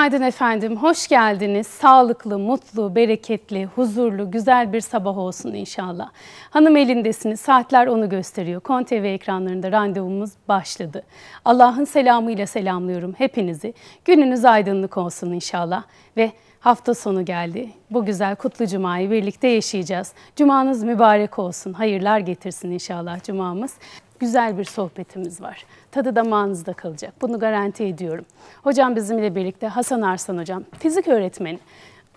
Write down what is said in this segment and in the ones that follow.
Günaydın efendim, hoş geldiniz. Sağlıklı, mutlu, bereketli, huzurlu, güzel bir sabah olsun inşallah. Hanım elindesiniz, saatler onu gösteriyor. Kon TV ekranlarında randevumuz başladı. Allah'ın selamıyla selamlıyorum hepinizi. Gününüz aydınlık olsun inşallah ve Hafta sonu geldi. Bu güzel kutlu cumayı birlikte yaşayacağız. Cumanız mübarek olsun. Hayırlar getirsin inşallah cumamız güzel bir sohbetimiz var. Tadı damağınızda kalacak. Bunu garanti ediyorum. Hocam bizimle birlikte Hasan Arslan hocam, fizik öğretmeni.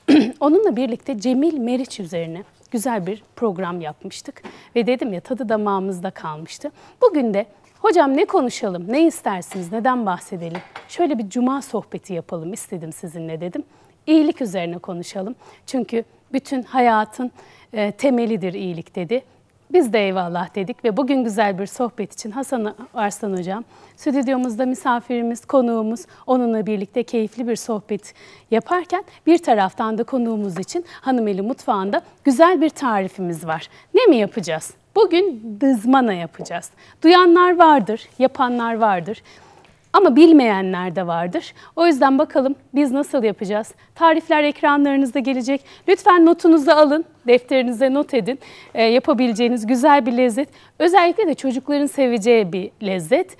Onunla birlikte Cemil Meriç üzerine güzel bir program yapmıştık. Ve dedim ya tadı damağımızda kalmıştı. Bugün de hocam ne konuşalım, ne istersiniz, neden bahsedelim? Şöyle bir cuma sohbeti yapalım istedim sizinle dedim. İyilik üzerine konuşalım. Çünkü bütün hayatın e, temelidir iyilik dedi. Biz de eyvallah dedik ve bugün güzel bir sohbet için Hasan Arslan Hocam stüdyomuzda misafirimiz, konuğumuz onunla birlikte keyifli bir sohbet yaparken bir taraftan da konuğumuz için Hanımeli Mutfağı'nda güzel bir tarifimiz var. Ne mi yapacağız? Bugün dızmana yapacağız. Duyanlar vardır, yapanlar vardır. Ama bilmeyenler de vardır. O yüzden bakalım biz nasıl yapacağız? Tarifler ekranlarınızda gelecek. Lütfen notunuzu alın, defterinize not edin. E, yapabileceğiniz güzel bir lezzet. Özellikle de çocukların seveceği bir lezzet.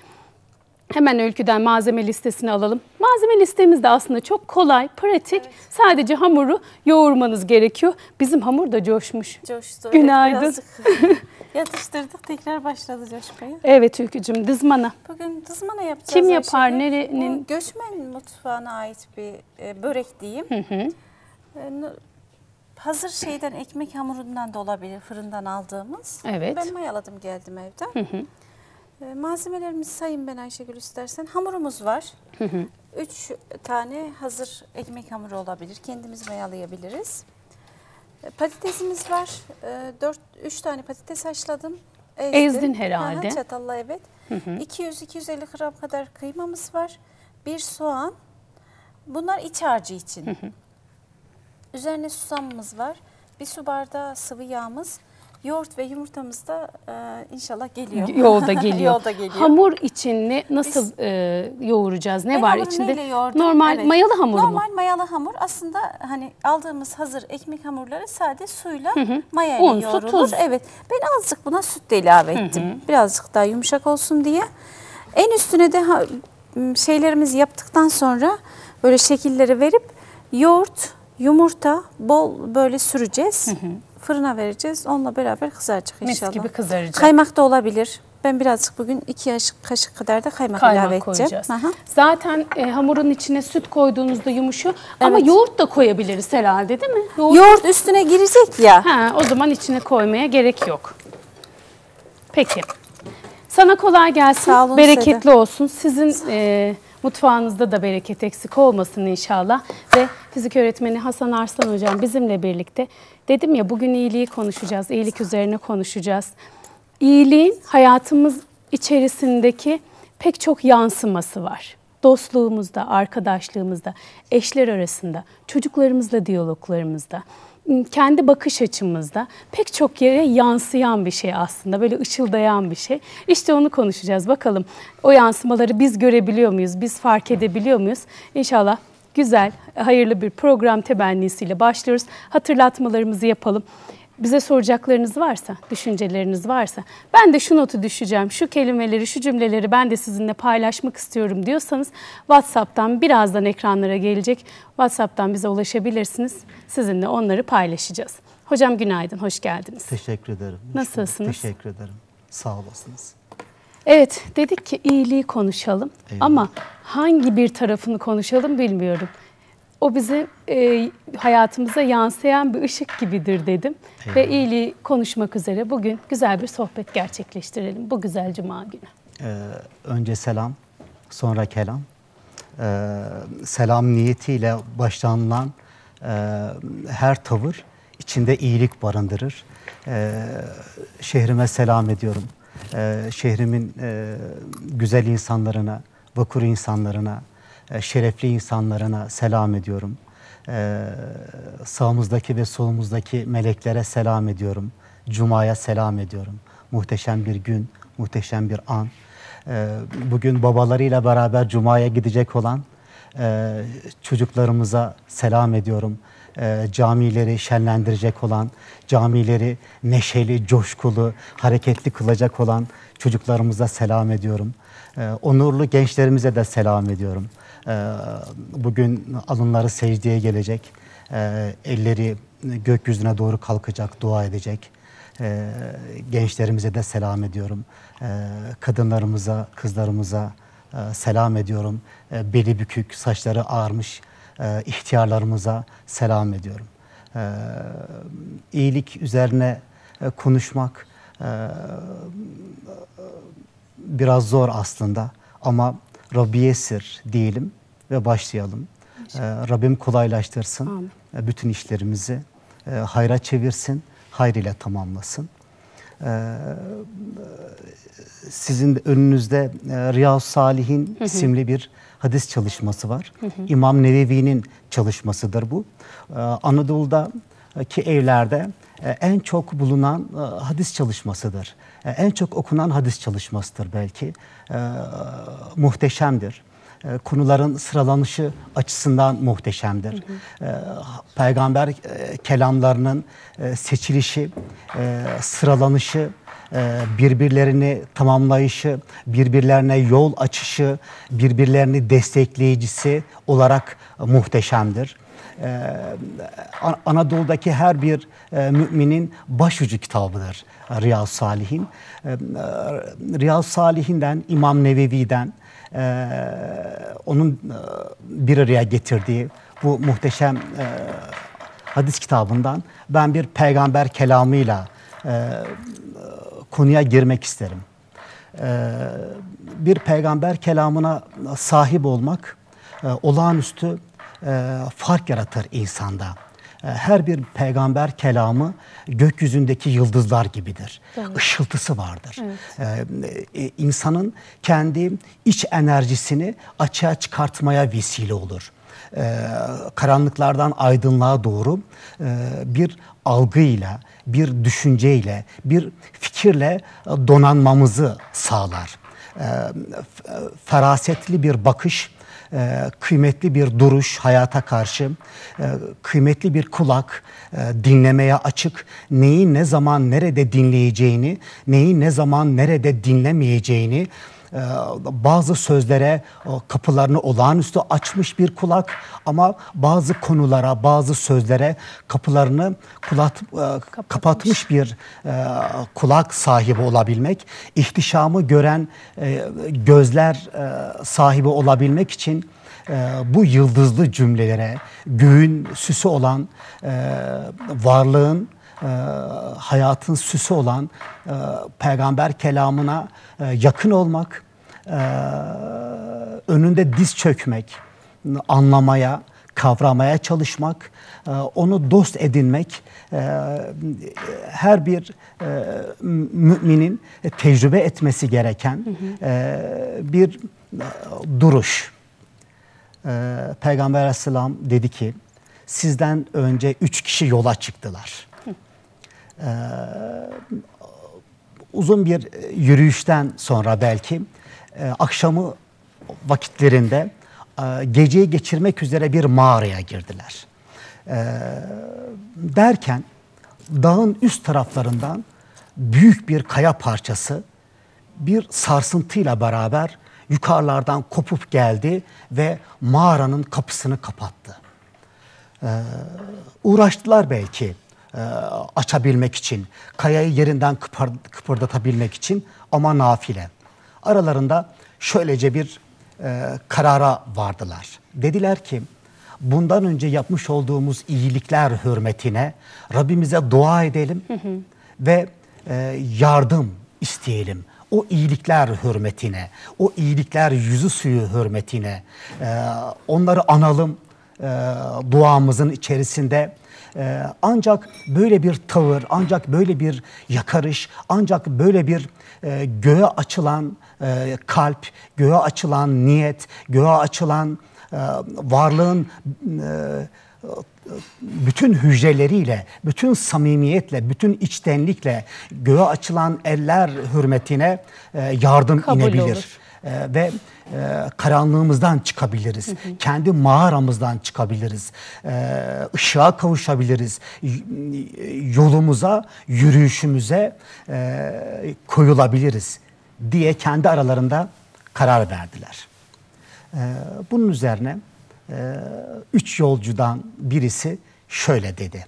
Hemen öyküden malzeme listesini alalım. Malzeme listemiz de aslında çok kolay, pratik. Evet. Sadece hamuru yoğurmanız gerekiyor. Bizim hamur da coşmuş. Coştu. Günaydın. Evet, Yatıştırdık tekrar başladı coşkaya. Evet Ülkücüm dızmana. Bugün dızmana yapacağız. Kim yapar Ayşegül. nerenin? göçmen mutfağına ait bir e, börek diyeyim. Hı hı. E, hazır şeyden ekmek hamurundan da olabilir fırından aldığımız. Evet. Ben mayaladım geldim evden. Hı hı. E, malzemelerimizi sayın ben Ayşegül istersen. Hamurumuz var. Hı hı. Üç tane hazır ekmek hamuru olabilir. Kendimiz mayalayabiliriz. E, patatesimiz var. E, dört üç tane patates haşladım. Ezdim. Ezdin herhalde. Aha, çatalla evet. 200-250 gram kadar kıymamız var. Bir soğan. Bunlar iç harcı için. Hı hı. Üzerine susamımız var. Bir su bardağı sıvı yağımız. Yoğurt ve yumurtamız da e, inşallah geliyor. Yolda geliyor. Yolda geliyor. Hamur için ne nasıl Biz- e, yoğuracağız? Ne var içinde? Normal Evet. mayalı hamur mu? Normal mayalı hamur aslında hani aldığımız hazır ekmek hamurları sadece suyla mayayla Un, su, tuz. Evet. Ben azıcık buna süt de ilave ettim. Birazcık daha yumuşak olsun diye. En üstüne de ha- m, şeylerimizi yaptıktan sonra böyle şekilleri verip yoğurt, yumurta bol böyle süreceğiz fırına vereceğiz. Onunla beraber kızaracak inşallah. Mis gibi kızaracak. Kaymak da olabilir. Ben birazcık bugün iki kaşık kadar da kaymak, kaymak ilave edeceğim. Koyacağız. Zaten e, hamurun içine süt koyduğunuzda yumuşuyor. Evet. Ama yoğurt da koyabiliriz herhalde değil mi? Yoğurt, yoğurt üstüne girecek ya. Ha, o zaman içine koymaya gerek yok. Peki. Sana kolay gelsin. Sağ olun Bereketli size. olsun. Sizin e, Mutfağınızda da bereket eksik olmasın inşallah. Ve fizik öğretmeni Hasan Arslan hocam bizimle birlikte dedim ya bugün iyiliği konuşacağız, iyilik üzerine konuşacağız. İyiliğin hayatımız içerisindeki pek çok yansıması var. Dostluğumuzda, arkadaşlığımızda, eşler arasında, çocuklarımızla diyaloglarımızda kendi bakış açımızda pek çok yere yansıyan bir şey aslında. Böyle ışıldayan bir şey. İşte onu konuşacağız. Bakalım o yansımaları biz görebiliyor muyuz? Biz fark edebiliyor muyuz? İnşallah güzel, hayırlı bir program temennisiyle başlıyoruz. Hatırlatmalarımızı yapalım bize soracaklarınız varsa, düşünceleriniz varsa, ben de şu notu düşeceğim, şu kelimeleri, şu cümleleri ben de sizinle paylaşmak istiyorum diyorsanız WhatsApp'tan birazdan ekranlara gelecek. WhatsApp'tan bize ulaşabilirsiniz. Sizinle onları paylaşacağız. Hocam günaydın, hoş geldiniz. Teşekkür ederim. Nasılsınız? Teşekkür ederim. Sağ olasınız. Evet, dedik ki iyiliği konuşalım Eyvallah. ama hangi bir tarafını konuşalım bilmiyorum. O bizi e, hayatımıza yansıyan bir ışık gibidir dedim. Eyvallah. Ve iyiliği konuşmak üzere bugün güzel bir sohbet gerçekleştirelim bu güzel cuma günü. Ee, önce selam, sonra kelam. Ee, selam niyetiyle başlanılan e, her tavır içinde iyilik barındırır. Ee, şehrime selam ediyorum. Ee, şehrimin e, güzel insanlarına, vakur insanlarına, e, şerefli insanlarına selam ediyorum. E, sağımızdaki ve solumuzdaki meleklere selam ediyorum. Cuma'ya selam ediyorum. Muhteşem bir gün, muhteşem bir an. E, bugün babalarıyla beraber Cuma'ya gidecek olan çocuklarımıza selam ediyorum camileri şenlendirecek olan, camileri neşeli, coşkulu, hareketli kılacak olan çocuklarımıza selam ediyorum. onurlu gençlerimize de selam ediyorum. Ee, bugün alınları secdeye gelecek, ee, elleri gökyüzüne doğru kalkacak, dua edecek. Ee, gençlerimize de selam ediyorum. Kadınlarımıza, kızlarımıza e, selam ediyorum. Beli bükük, saçları ağarmış e, ihtiyarlarımıza selam ediyorum. İyilik üzerine e, konuşmak biraz zor aslında ama Rabbi yesir diyelim ve başlayalım. İnşallah. Ee, Rabbim kolaylaştırsın Amin. E, bütün işlerimizi, e, hayra çevirsin, hayır ile tamamlasın. Ee, sizin önünüzde e, Riyaz Salih'in isimli bir hadis çalışması var. İmam Nevevi'nin çalışmasıdır bu. Ee, Anadolu'da ki evlerde e, en çok bulunan e, hadis çalışmasıdır. E, en çok okunan hadis çalışmasıdır belki. Muhteşemdir konuların sıralanışı açısından muhteşemdir. Peygamber kelamlarının seçilişi, sıralanışı, birbirlerini tamamlayışı, birbirlerine yol açışı, birbirlerini destekleyicisi olarak muhteşemdir. Ee, Anadolu'daki her bir e, müminin başucu kitabıdır Riyaz Salihin. Ee, e, Riyaz Salihin'den, İmam Nevevi'den e, onun bir araya getirdiği bu muhteşem hadis kitabından ben bir peygamber kelamıyla konuya girmek isterim. Bir peygamber kelamına sahip olmak olağanüstü e, fark yaratır insanda. E, her bir peygamber kelamı gökyüzündeki yıldızlar gibidir. Doğru. Işıltısı vardır. Evet. E, e kendi iç enerjisini açığa çıkartmaya vesile olur. karanlıklardan aydınlığa doğru bir algıyla, bir düşünceyle, bir fikirle donanmamızı sağlar. ferasetli bir bakış ee, kıymetli bir duruş hayata karşı, ee, kıymetli bir kulak, e, dinlemeye açık, neyi ne zaman nerede dinleyeceğini, neyi ne zaman nerede dinlemeyeceğini, ee, bazı sözlere kapılarını olağanüstü açmış bir kulak ama bazı konulara, bazı sözlere kapılarını kulat, e, kapatmış. bir e, kulak sahibi olabilmek, ihtişamı gören e, gözler sahibi olabilmek için bu yıldızlı cümlelere, göğün süsü olan varlığın hayatın süsü olan peygamber kelamına yakın olmak, ee, önünde diz çökmek, anlamaya, kavramaya çalışmak, e, onu dost edinmek e, her bir e, müminin tecrübe etmesi gereken bir duruş. Peygamber aleyhisselam dedi ki sizden önce üç kişi yola çıktılar uzun bir e, yürüyüşten sonra belki e, akşamı vakitlerinde e, geceyi geçirmek üzere bir mağaraya girdiler. E, derken dağın üst taraflarından büyük bir kaya parçası bir sarsıntıyla beraber yukarılardan kopup geldi ve mağaranın kapısını kapattı. Ee, uğraştılar belki e, açabilmek için, kayayı yerinden kıpır, kıpırdatabilmek için ama nafile. Aralarında şöylece bir e, karara vardılar. Dediler ki bundan önce yapmış olduğumuz iyilikler hürmetine Rabbimize dua edelim hı hı. ve e, yardım isteyelim. O iyilikler hürmetine, o iyilikler yüzü suyu hürmetine e, onları analım e, duamızın içerisinde ee, ancak böyle bir tavır, ancak böyle bir yakarış, ancak böyle bir e, göğe açılan e, kalp, göğe açılan niyet, göğe açılan e, varlığın bütün hücreleriyle, bütün samimiyetle, bütün içtenlikle göğe açılan eller hürmetine yardım Kabul inebilir. Olur. Ve e, karanlığımızdan çıkabiliriz. Hı hı. Kendi mağaramızdan çıkabiliriz. E, ışığa kavuşabiliriz. Yolumuza, yürüyüşümüze e, koyulabiliriz diye kendi aralarında karar verdiler. E, bunun üzerine e, üç yolcudan birisi şöyle dedi.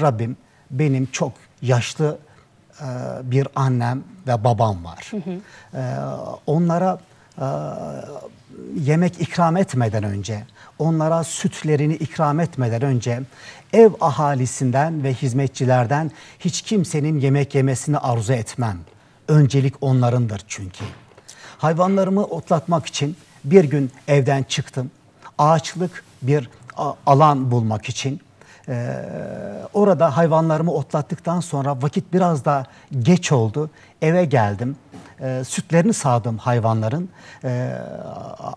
Rabbim benim çok yaşlı e, bir annem ve babam var. Hı hı. Onlara ee, yemek ikram etmeden önce, onlara sütlerini ikram etmeden önce ev ahalisinden ve hizmetçilerden hiç kimsenin yemek yemesini arzu etmem. Öncelik onlarındır çünkü. Hayvanlarımı otlatmak için bir gün evden çıktım. Ağaçlık bir alan bulmak için. Ee, orada hayvanlarımı otlattıktan sonra vakit biraz da geç oldu. Eve geldim e, sütlerini sağdım hayvanların. E,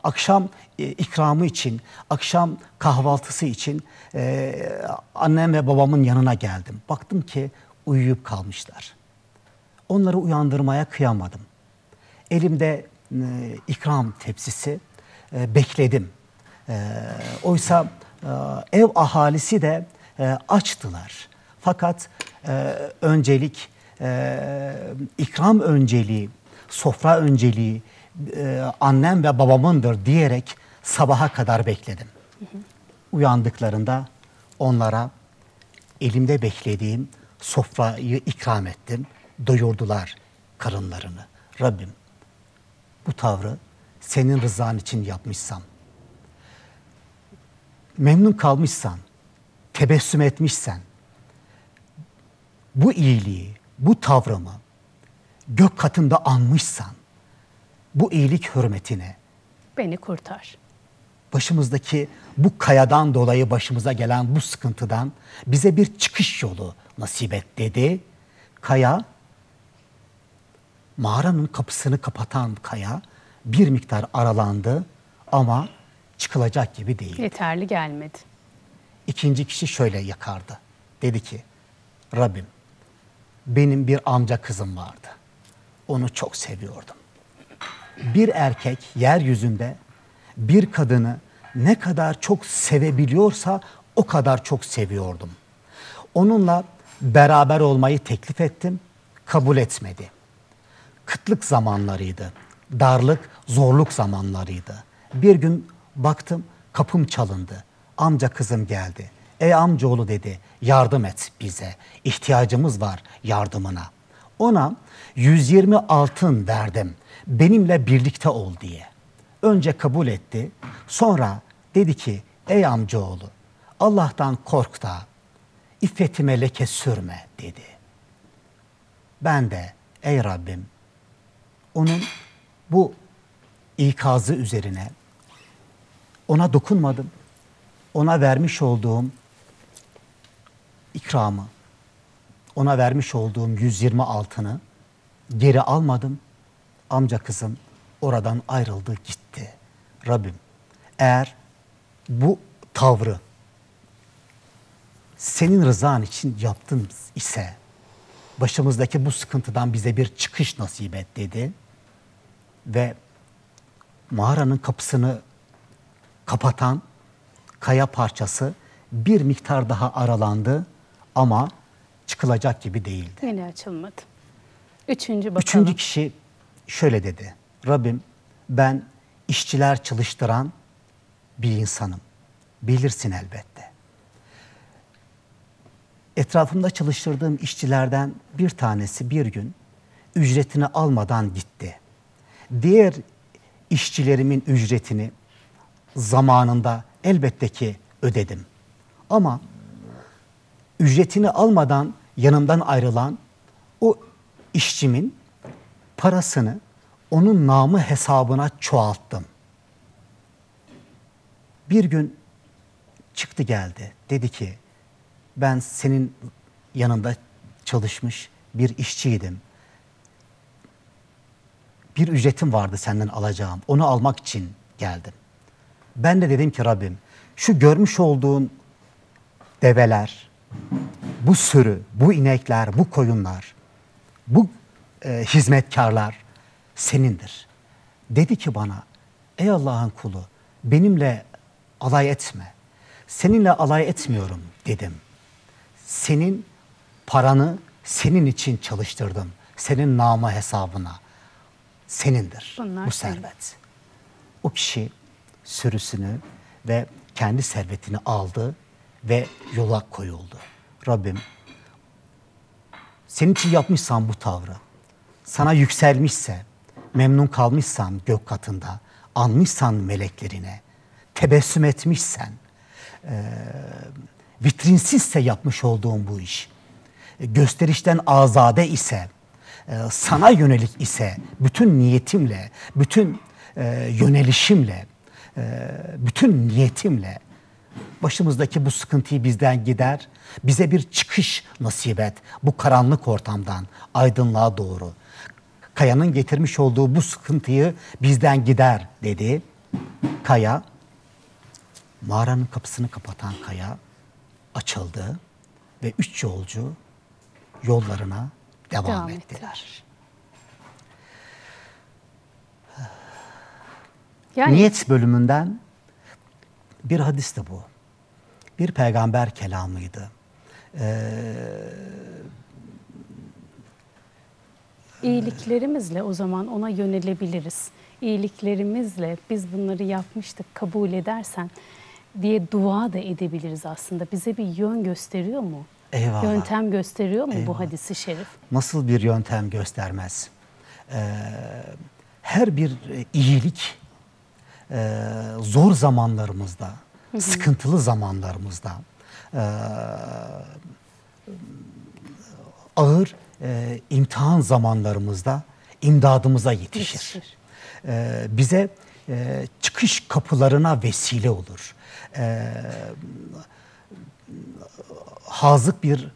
akşam e, ikramı için, akşam kahvaltısı için e, annem ve babamın yanına geldim. Baktım ki uyuyup kalmışlar. Onları uyandırmaya kıyamadım. Elimde e, ikram tepsisi e, bekledim. E, oysa e, ev ahalisi de e, açtılar. Fakat e, öncelik, e, ikram önceliği sofra önceliği e, annem ve babamındır diyerek sabaha kadar bekledim. Hı hı. Uyandıklarında onlara elimde beklediğim sofrayı ikram ettim. Doyurdular karınlarını. Rabbim bu tavrı senin rızan için yapmışsam, memnun kalmışsan, tebessüm etmişsen, bu iyiliği, bu tavrımı gök katında anmışsan bu iyilik hürmetine beni kurtar. Başımızdaki bu kayadan dolayı başımıza gelen bu sıkıntıdan bize bir çıkış yolu nasip et dedi. Kaya mağaranın kapısını kapatan kaya bir miktar aralandı ama çıkılacak gibi değil. Yeterli gelmedi. İkinci kişi şöyle yakardı. Dedi ki Rabbim benim bir amca kızım vardı onu çok seviyordum. Bir erkek yeryüzünde bir kadını ne kadar çok sevebiliyorsa o kadar çok seviyordum. Onunla beraber olmayı teklif ettim, kabul etmedi. Kıtlık zamanlarıydı, darlık, zorluk zamanlarıydı. Bir gün baktım kapım çalındı. Amca kızım geldi. Ey amcaoğlu dedi yardım et bize. ihtiyacımız var yardımına. Ona 120 altın verdim. Benimle birlikte ol diye. Önce kabul etti. Sonra dedi ki ey amcaoğlu Allah'tan kork da iffetime leke sürme dedi. Ben de ey Rabbim onun bu ikazı üzerine ona dokunmadım. Ona vermiş olduğum ikramı, ona vermiş olduğum 120 altını Geri almadım. Amca kızım oradan ayrıldı gitti. Rabbim eğer bu tavrı senin rızan için yaptın ise başımızdaki bu sıkıntıdan bize bir çıkış nasip et dedi. Ve mağaranın kapısını kapatan kaya parçası bir miktar daha aralandı ama çıkılacak gibi değildi. Yine açılmadı. Üçüncü bakalım. Üçüncü kişi şöyle dedi. Rabbim ben işçiler çalıştıran bir insanım. Bilirsin elbette. Etrafımda çalıştırdığım işçilerden bir tanesi bir gün ücretini almadan gitti. Diğer işçilerimin ücretini zamanında elbette ki ödedim. Ama ücretini almadan yanımdan ayrılan işçimin parasını onun namı hesabına çoğalttım. Bir gün çıktı geldi. Dedi ki ben senin yanında çalışmış bir işçiydim. Bir ücretim vardı senden alacağım. Onu almak için geldim. Ben de dedim ki Rabbim şu görmüş olduğun develer, bu sürü, bu inekler, bu koyunlar bu e, hizmetkarlar senindir. Dedi ki bana ey Allah'ın kulu benimle alay etme. Seninle alay etmiyorum dedim. Senin paranı senin için çalıştırdım. Senin nama hesabına. Senindir Bunlar bu servet. Senin. O kişi sürüsünü ve kendi servetini aldı ve yola koyuldu. Rabbim senin için yapmışsan bu tavrı, sana yükselmişse, memnun kalmışsan gök katında, anmışsan meleklerine, tebessüm etmişsen, e, vitrinsizse yapmış olduğun bu iş, gösterişten azade ise, e, sana yönelik ise, bütün niyetimle, bütün e, yönelişimle, e, bütün niyetimle, Başımızdaki bu sıkıntıyı bizden gider. Bize bir çıkış nasip et bu karanlık ortamdan aydınlığa doğru. Kaya'nın getirmiş olduğu bu sıkıntıyı bizden gider dedi. Kaya, mağaranın kapısını kapatan kaya açıldı ve üç yolcu yollarına devam, devam ettiler. ettiler. Yani... Niyet bölümünden bir hadis de bu. Bir peygamber kelamıydı. Ee, İyiliklerimizle o zaman ona yönelebiliriz. İyiliklerimizle biz bunları yapmıştık kabul edersen diye dua da edebiliriz aslında. Bize bir yön gösteriyor mu? Eyvallah. Yöntem gösteriyor mu Eyvallah. bu hadisi şerif? Nasıl bir yöntem göstermez? Ee, her bir iyilik e, zor zamanlarımızda, hı hı. sıkıntılı zamanlarımızda e, ağır e, imtihan zamanlarımızda imdadımıza yetişir. yetişir. E, bize e, çıkış kapılarına vesile olur. E, hazık bir e,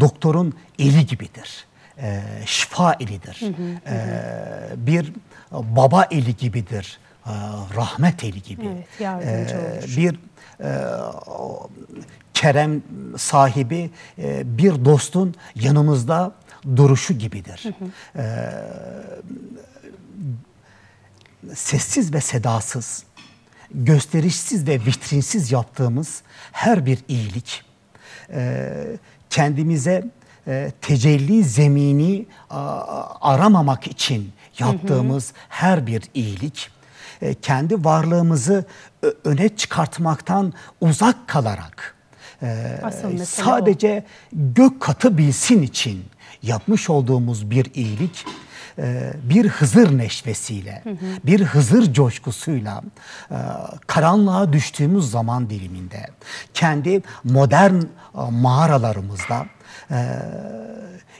doktorun eli gibidir. E, şifa elidir. Hı hı, hı. E, bir baba eli gibidir. Ee, rahmet eli gibi evet, e, bir e, kerem sahibi e, bir dostun yanımızda duruşu gibidir. Hı hı. E, sessiz ve sedasız, gösterişsiz ve vitrinsiz yaptığımız her bir iyilik e, kendimize e, tecelli zemini a, aramamak için yaptığımız hı hı. her bir iyilik e, kendi varlığımızı e, öne çıkartmaktan uzak kalarak e, sadece o. gök katı bilsin için yapmış olduğumuz bir iyilik bir Hızır neşvesiyle, hı hı. bir Hızır coşkusuyla karanlığa düştüğümüz zaman diliminde kendi modern mağaralarımızda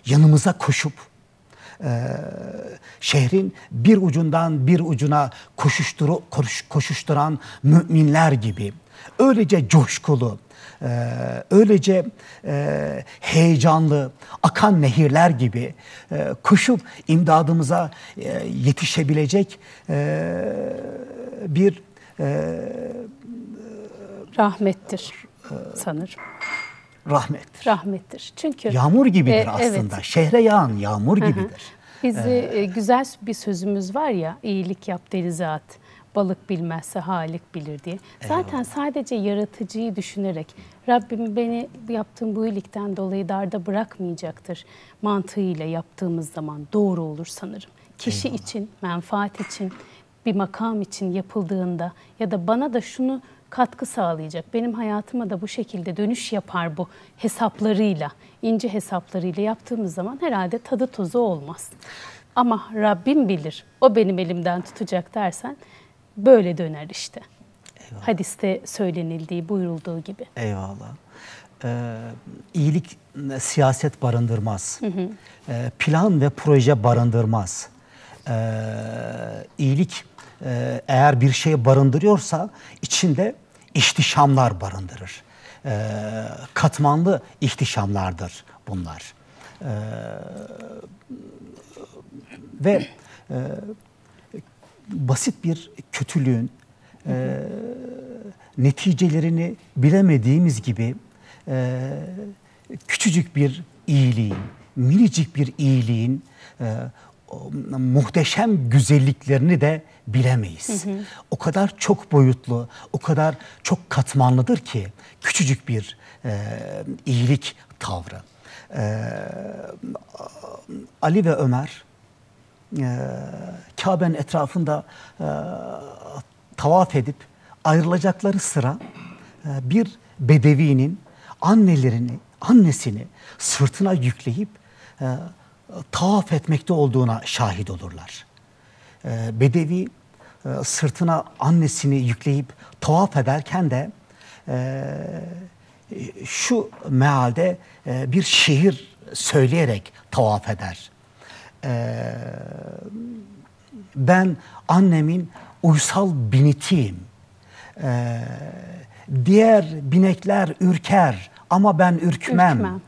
yanımıza koşup şehrin bir ucundan bir ucuna koşuşturu, koş, koşuşturan müminler gibi. Öylece coşkulu, e, öylece e, heyecanlı, akan nehirler gibi e, koşup imdadımıza e, yetişebilecek e, bir e, rahmettir sanırım rahmettir. Rahmettir. Çünkü yağmur gibidir e, aslında. Evet. Şehre yağan yağmur gibidir. Bizi ee, güzel bir sözümüz var ya iyilik yap denize at. Balık bilmezse Halik bilir diye. Zaten eyvallah. sadece yaratıcıyı düşünerek Rabbim beni yaptığım bu iyilikten dolayı darda bırakmayacaktır mantığıyla yaptığımız zaman doğru olur sanırım. Kişi eyvallah. için, menfaat için, bir makam için yapıldığında ya da bana da şunu katkı sağlayacak. Benim hayatıma da bu şekilde dönüş yapar bu hesaplarıyla, ince hesaplarıyla yaptığımız zaman herhalde tadı tozu olmaz. Ama Rabbim bilir, o benim elimden tutacak dersen böyle döner işte. Eyvallah. Hadiste söylenildiği, buyurulduğu gibi. Eyvallah. Ee, iyilik e, siyaset barındırmaz. Hı hı. Ee, plan ve proje barındırmaz. Ee, iyilik e, eğer bir şey barındırıyorsa içinde ihtişamlar barındırır. E, katmanlı ihtişamlardır bunlar. E, ve e, basit bir kötülüğün e, neticelerini bilemediğimiz gibi e, küçücük bir iyiliğin, minicik bir iyiliğin e, muhteşem güzelliklerini de bilemeyiz. Hı hı. O kadar çok boyutlu, o kadar çok katmanlıdır ki küçücük bir e, iyilik tavrı. E, Ali ve Ömer e, Kabe'nin etrafında e, tavaf edip ayrılacakları sıra e, bir bedevinin annelerini, annesini sırtına yükleyip e, tavaf etmekte olduğuna şahit olurlar. Ee, Bedevi e, sırtına annesini yükleyip tavaf ederken de e, şu mealde e, bir şiir söyleyerek tavaf eder. Ee, ben annemin uysal binitiyim. Ee, diğer binekler ürker ama ben ürkmem. ürkmem.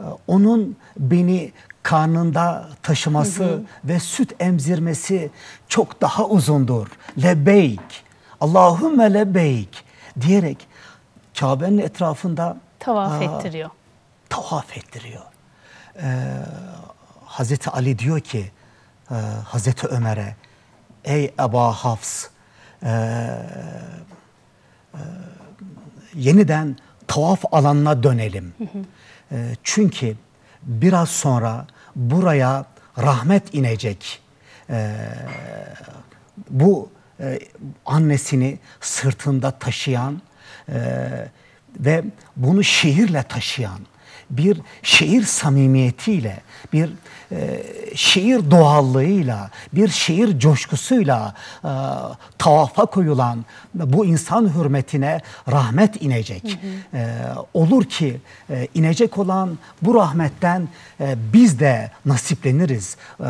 Ee, onun beni karnında taşıması hı hı. ve süt emzirmesi çok daha uzundur. Lebeyk, Allahümme lebeyk diyerek Kabe'nin etrafında tavaf a, ettiriyor. Tavaf ettiriyor. Ee, Hazreti Ali diyor ki e, Hazreti Ömer'e ey Eba Hafs e, e, yeniden tavaf alanına dönelim. Hı hı. Ee, çünkü biraz sonra buraya rahmet inecek. Ee, bu e, annesini sırtında taşıyan e, ve bunu şehirle taşıyan bir şehir samimiyetiyle bir e, şiir doğallığıyla, bir şiir coşkusuyla e, tavafa koyulan bu insan hürmetine rahmet inecek. Hı hı. E, olur ki e, inecek olan bu rahmetten e, biz de nasipleniriz. E,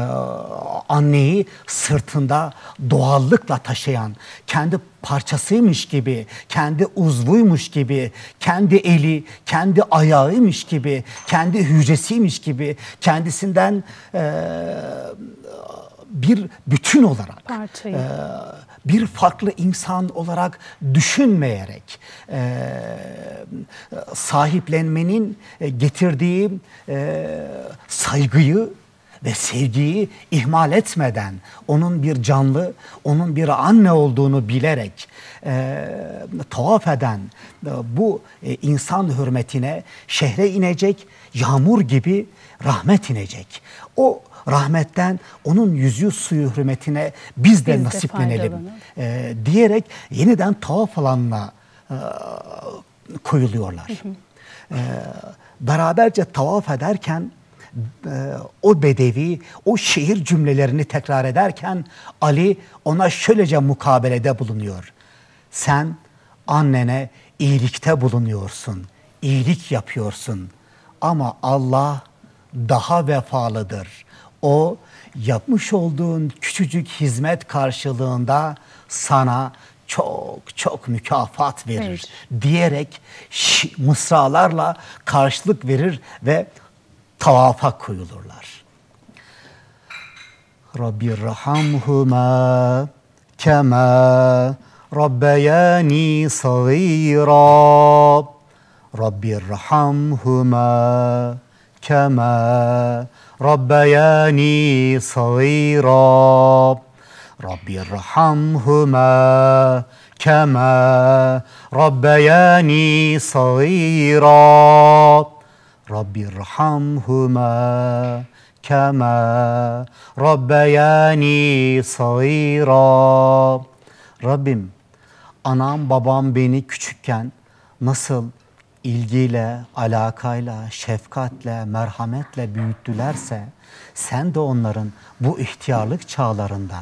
anneyi sırtında doğallıkla taşıyan, kendi parçasıymış gibi, kendi uzvuymuş gibi, kendi eli, kendi ayağıymış gibi, kendi hücresiymiş gibi, kendi kendisinden e, bir bütün olarak e, bir farklı insan olarak düşünmeyerek e, sahiplenmenin getirdiği e, saygıyı ve sevgiyi ihmal etmeden onun bir canlı, onun bir anne olduğunu bilerek e, tuhaf eden e, bu e, insan hürmetine şehre inecek yağmur gibi rahmet inecek. O rahmetten onun yüzü suyu hürmetine biz de biz nasiplenelim de e, diyerek yeniden tuhaf alanına e, koyuluyorlar. E, beraberce tavaf ederken ee, o bedevi o şehir cümlelerini tekrar ederken Ali ona şöylece mukabelede bulunuyor. Sen annene iyilikte bulunuyorsun, iyilik yapıyorsun ama Allah daha vefalıdır. O yapmış olduğun küçücük hizmet karşılığında sana çok çok mükafat verir evet. diyerek mısralarla karşılık verir ve tavafa koyulurlar. Rabbi rahamhuma kema Rabbeyani sagira Rabbi rahamhuma kema Rabbeyani sagira Rabbi rahamhuma kema Rabbeyani sagira Rabbi rahamhuma kema rabbeyani sayira. Rabbim anam babam beni küçükken nasıl ilgiyle, alakayla, şefkatle, merhametle büyüttülerse sen de onların bu ihtiyarlık çağlarında,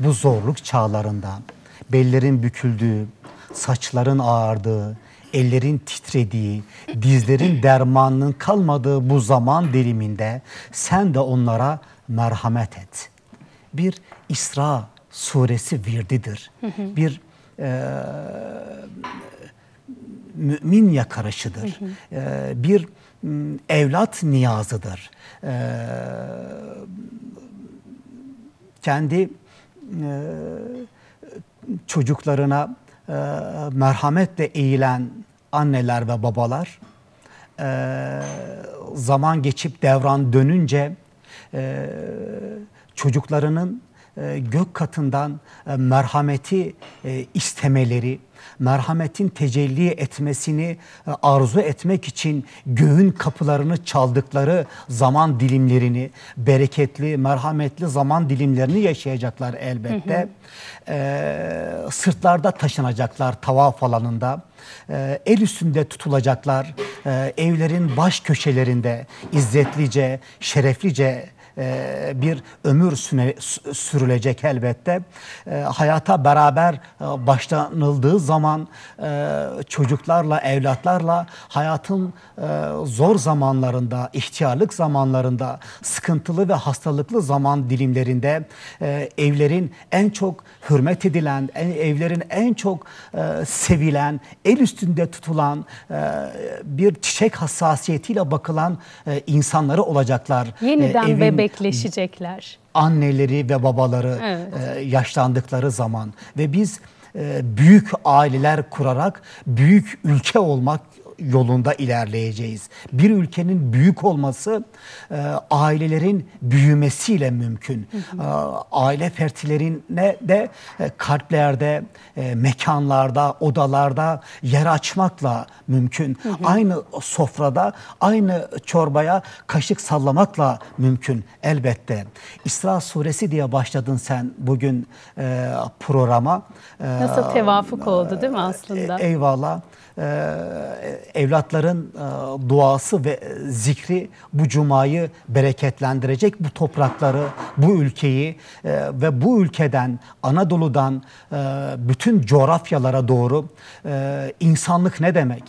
bu zorluk çağlarında bellerin büküldüğü, saçların ağardığı, ellerin titrediği, dizlerin dermanının kalmadığı bu zaman diliminde sen de onlara merhamet et. Bir İsra suresi virdidir. Bir e, mümin yakarışıdır. E, bir evlat niyazıdır. E, kendi e, çocuklarına e, merhametle eğilen anneler ve babalar e, zaman geçip devran dönünce e, çocuklarının e, gök katından e, merhameti e, istemeleri, merhametin tecelli etmesini e, arzu etmek için göğün kapılarını çaldıkları zaman dilimlerini, bereketli, merhametli zaman dilimlerini yaşayacaklar elbette. Ee, sırtlarda taşınacaklar tavaf alanında e, el üstünde tutulacaklar, e, evlerin baş köşelerinde izzetlice, şereflice e, bir ömür sürülecek elbette. E, hayata beraber e, başlanıldığı zaman çocuklarla, evlatlarla hayatın zor zamanlarında, ihtiyarlık zamanlarında, sıkıntılı ve hastalıklı zaman dilimlerinde evlerin en çok hürmet edilen, evlerin en çok sevilen, el üstünde tutulan bir çiçek hassasiyetiyle bakılan insanları olacaklar. Yeniden e, evin, bebe Bebekleşecekler. Anneleri ve babaları evet. e, yaşlandıkları zaman ve biz e, büyük aileler kurarak büyük ülke olmak yolunda ilerleyeceğiz. Bir ülkenin büyük olması e, ailelerin büyümesiyle mümkün. Hı hı. E, aile fertilerine de e, kalplerde, e, mekanlarda, odalarda yer açmakla mümkün. Hı hı. Aynı sofrada, aynı çorbaya kaşık sallamakla mümkün elbette. İsra suresi diye başladın sen bugün e, programa. E, Nasıl tevafuk oldu değil mi e, aslında? E, eyvallah. E, evlatların e, duası ve zikri bu cumayı bereketlendirecek. Bu toprakları, bu ülkeyi e, ve bu ülkeden, Anadolu'dan e, bütün coğrafyalara doğru insanlık ne demek?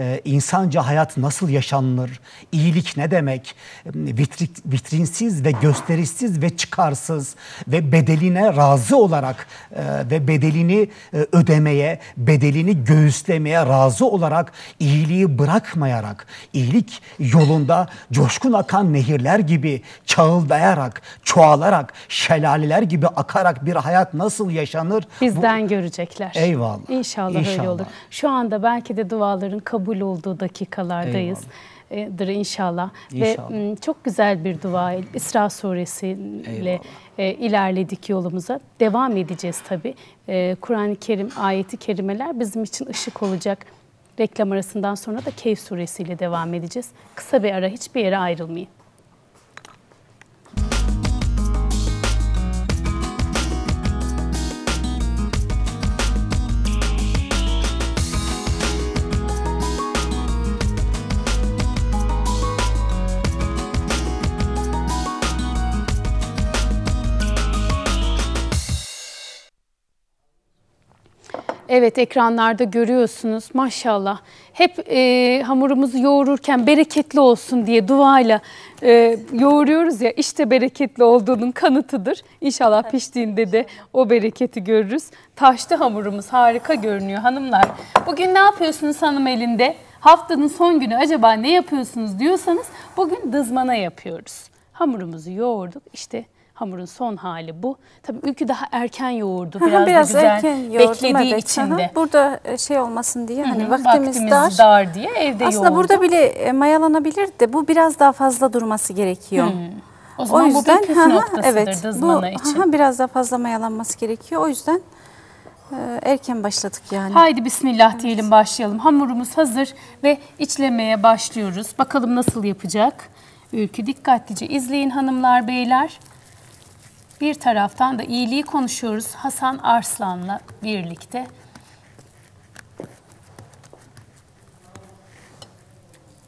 e, insanca hayat nasıl yaşanılır, iyilik ne demek, ee, vitri, vitrinsiz ve gösterişsiz ve çıkarsız ve bedeline razı olarak e, ve bedelini e, ödemeye, bedelini göğüslemeye razı olarak iyiliği bırakmayarak, iyilik yolunda coşkun akan nehirler gibi çağıldayarak, çoğalarak, şelaleler gibi akarak bir hayat nasıl yaşanır? Bizden Bu... görecekler. Eyvallah. İnşallah, İnşallah öyle olur. Şu anda belki de duaların kabul kabul olduğu dakikalardayız. Eyvallah dır inşallah. inşallah. Ve çok güzel bir dua İsra suresiyle e, ilerledik yolumuza. Devam edeceğiz tabi E, Kur'an-ı Kerim ayeti kerimeler bizim için ışık olacak. Reklam arasından sonra da Keyf suresiyle devam edeceğiz. Kısa bir ara hiçbir yere ayrılmayın. Evet ekranlarda görüyorsunuz maşallah. Hep e, hamurumuzu yoğururken bereketli olsun diye duayla e, yoğuruyoruz ya işte bereketli olduğunun kanıtıdır. İnşallah piştiğinde de o bereketi görürüz. Taşlı hamurumuz harika görünüyor hanımlar. Bugün ne yapıyorsunuz hanım elinde? Haftanın son günü acaba ne yapıyorsunuz diyorsanız bugün dızmana yapıyoruz. Hamurumuzu yoğurduk işte Hamurun son hali bu. Tabii ülkü daha erken yoğurdu. Biraz, biraz da güzel erken yoğurdu, beklediği evet. için de. Burada e, şey olmasın diye hani Hı-hı, vaktimiz, vaktimiz dar. dar diye evde Aslında yoğurdu. burada bile e, mayalanabilir de bu biraz daha fazla durması gerekiyor. Hı. O zaman o yüzden, bu bir püf noktasıdır evet, dızmana bu, için. Hı, biraz daha fazla mayalanması gerekiyor. O yüzden e, erken başladık yani. Haydi bismillah evet. diyelim başlayalım. Hamurumuz hazır ve içlemeye başlıyoruz. Bakalım nasıl yapacak? Ülkü dikkatlice izleyin hanımlar beyler. Bir taraftan da iyiliği konuşuyoruz Hasan Arslan'la birlikte.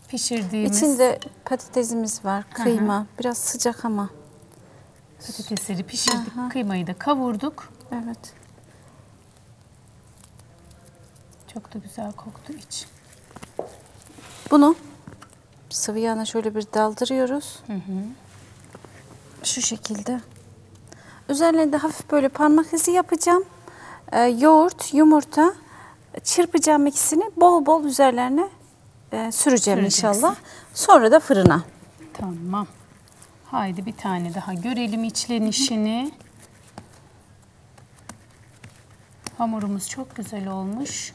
Pişirdiğimiz İçinde patatesimiz var, kıyma. Hı hı. Biraz sıcak ama. Patatesleri pişirdik, hı hı. kıymayı da kavurduk. Evet. Çok da güzel koktu iç. Bunu sıvı yağına şöyle bir daldırıyoruz. Hı hı. Şu şekilde. Üzerlerinde hafif böyle parmak izi yapacağım. E, yoğurt, yumurta çırpacağım ikisini bol bol üzerlerine e, süreceğim inşallah. Sonra da fırına. Tamam. Haydi bir tane daha görelim içlenişini. Hamurumuz çok güzel olmuş.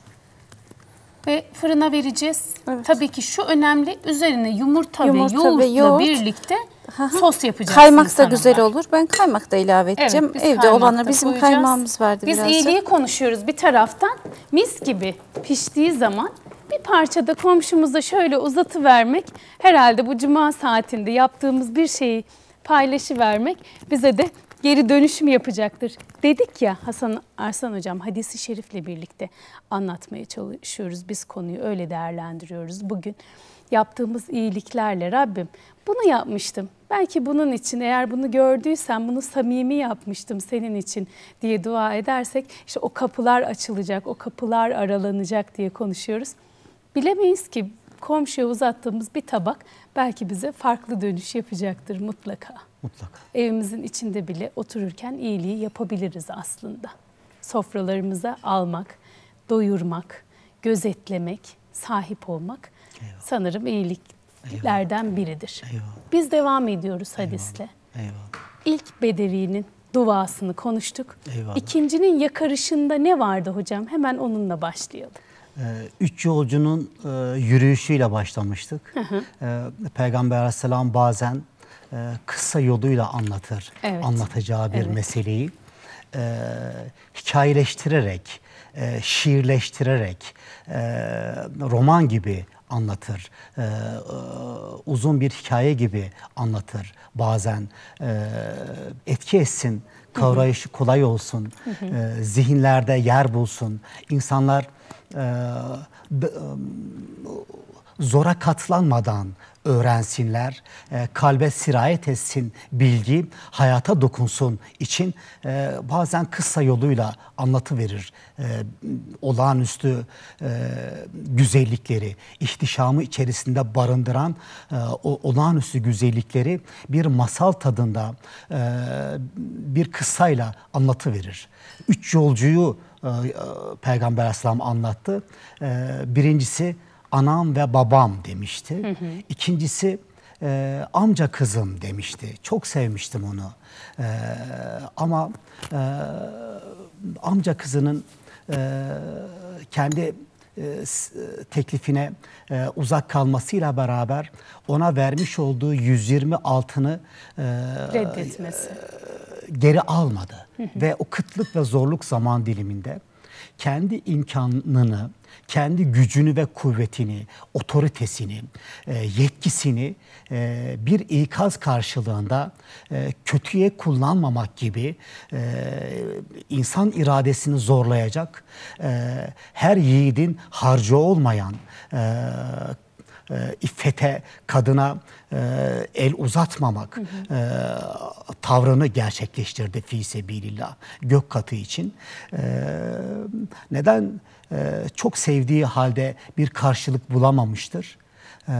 Ve fırına vereceğiz. Evet. Tabii ki şu önemli üzerine yumurta, yumurta ve yoğurtla ve yoğurt. birlikte sos yapacağız. Kaymak da güzel olur. Ben kaymak da ilave edeceğim. Evet, Evde olanı bizim koyacağız. kaymağımız vardı biz birazcık. Biz iyiliği konuşuyoruz bir taraftan. Mis gibi piştiği zaman bir parçada komşumuza şöyle uzatı vermek herhalde bu cuma saatinde yaptığımız bir şeyi paylaşı vermek bize de geri dönüşüm yapacaktır. Dedik ya Hasan Arslan hocam hadisi şerifle birlikte anlatmaya çalışıyoruz. Biz konuyu öyle değerlendiriyoruz bugün yaptığımız iyiliklerle Rabbim bunu yapmıştım. Belki bunun için eğer bunu gördüysem bunu samimi yapmıştım senin için diye dua edersek işte o kapılar açılacak, o kapılar aralanacak diye konuşuyoruz. Bilemeyiz ki komşuya uzattığımız bir tabak belki bize farklı dönüş yapacaktır mutlaka. Mutlaka. Evimizin içinde bile otururken iyiliği yapabiliriz aslında. Sofralarımıza almak, doyurmak, gözetlemek, sahip olmak Eyvallah. sanırım iyiliklerden Eyvallah. biridir. Eyvallah. Biz devam ediyoruz hadisle. Eyvallah. İlk Bedevi'nin duasını konuştuk. Eyvallah. İkincinin yakarışında ne vardı hocam? Hemen onunla başlayalım. Ee, üç yolcunun e, yürüyüşüyle başlamıştık. Hı hı. Ee, Peygamber aleyhisselam bazen e, kısa yoluyla anlatır, evet. anlatacağı bir evet. meseleyi. Ee, hikayeleştirerek, e, şiirleştirerek, roman gibi anlatır. Ee, e, uzun bir hikaye gibi anlatır bazen. E, etki etsin, kavrayışı kolay olsun, e, zihinlerde yer bulsun. İnsanlar e, e zora katlanmadan öğrensinler, e, kalbe sirayet etsin bilgi, hayata dokunsun için e, bazen kısa yoluyla anlatı verir e, olağanüstü güzellikleri, ihtişamı içerisinde barındıran o olağanüstü güzellikleri bir masal tadında bir kısayla anlatı verir. Üç yolcuyu Peygamber Aleyhisselam anlattı. Birincisi anam ve babam demişti. Hı hı. İkincisi e, amca kızım demişti. Çok sevmiştim onu. E, ama e, amca kızının e, kendi e, e, teklifine e, uzak kalmasıyla beraber ona vermiş olduğu 120 altını reddetmesi geri almadı. Ve o kıtlık ve zorluk zaman diliminde kendi imkanını kendi gücünü ve kuvvetini, otoritesini, e, yetkisini e, bir ikaz karşılığında e, kötüye kullanmamak gibi insan iradesini zorlayacak, her yiğidin harcı olmayan, e, iffete, kadına el uzatmamak hı hı. tavrını gerçekleştirdi fi sebilillah gök katı için. E, neden? E, çok sevdiği halde bir karşılık bulamamıştır. E,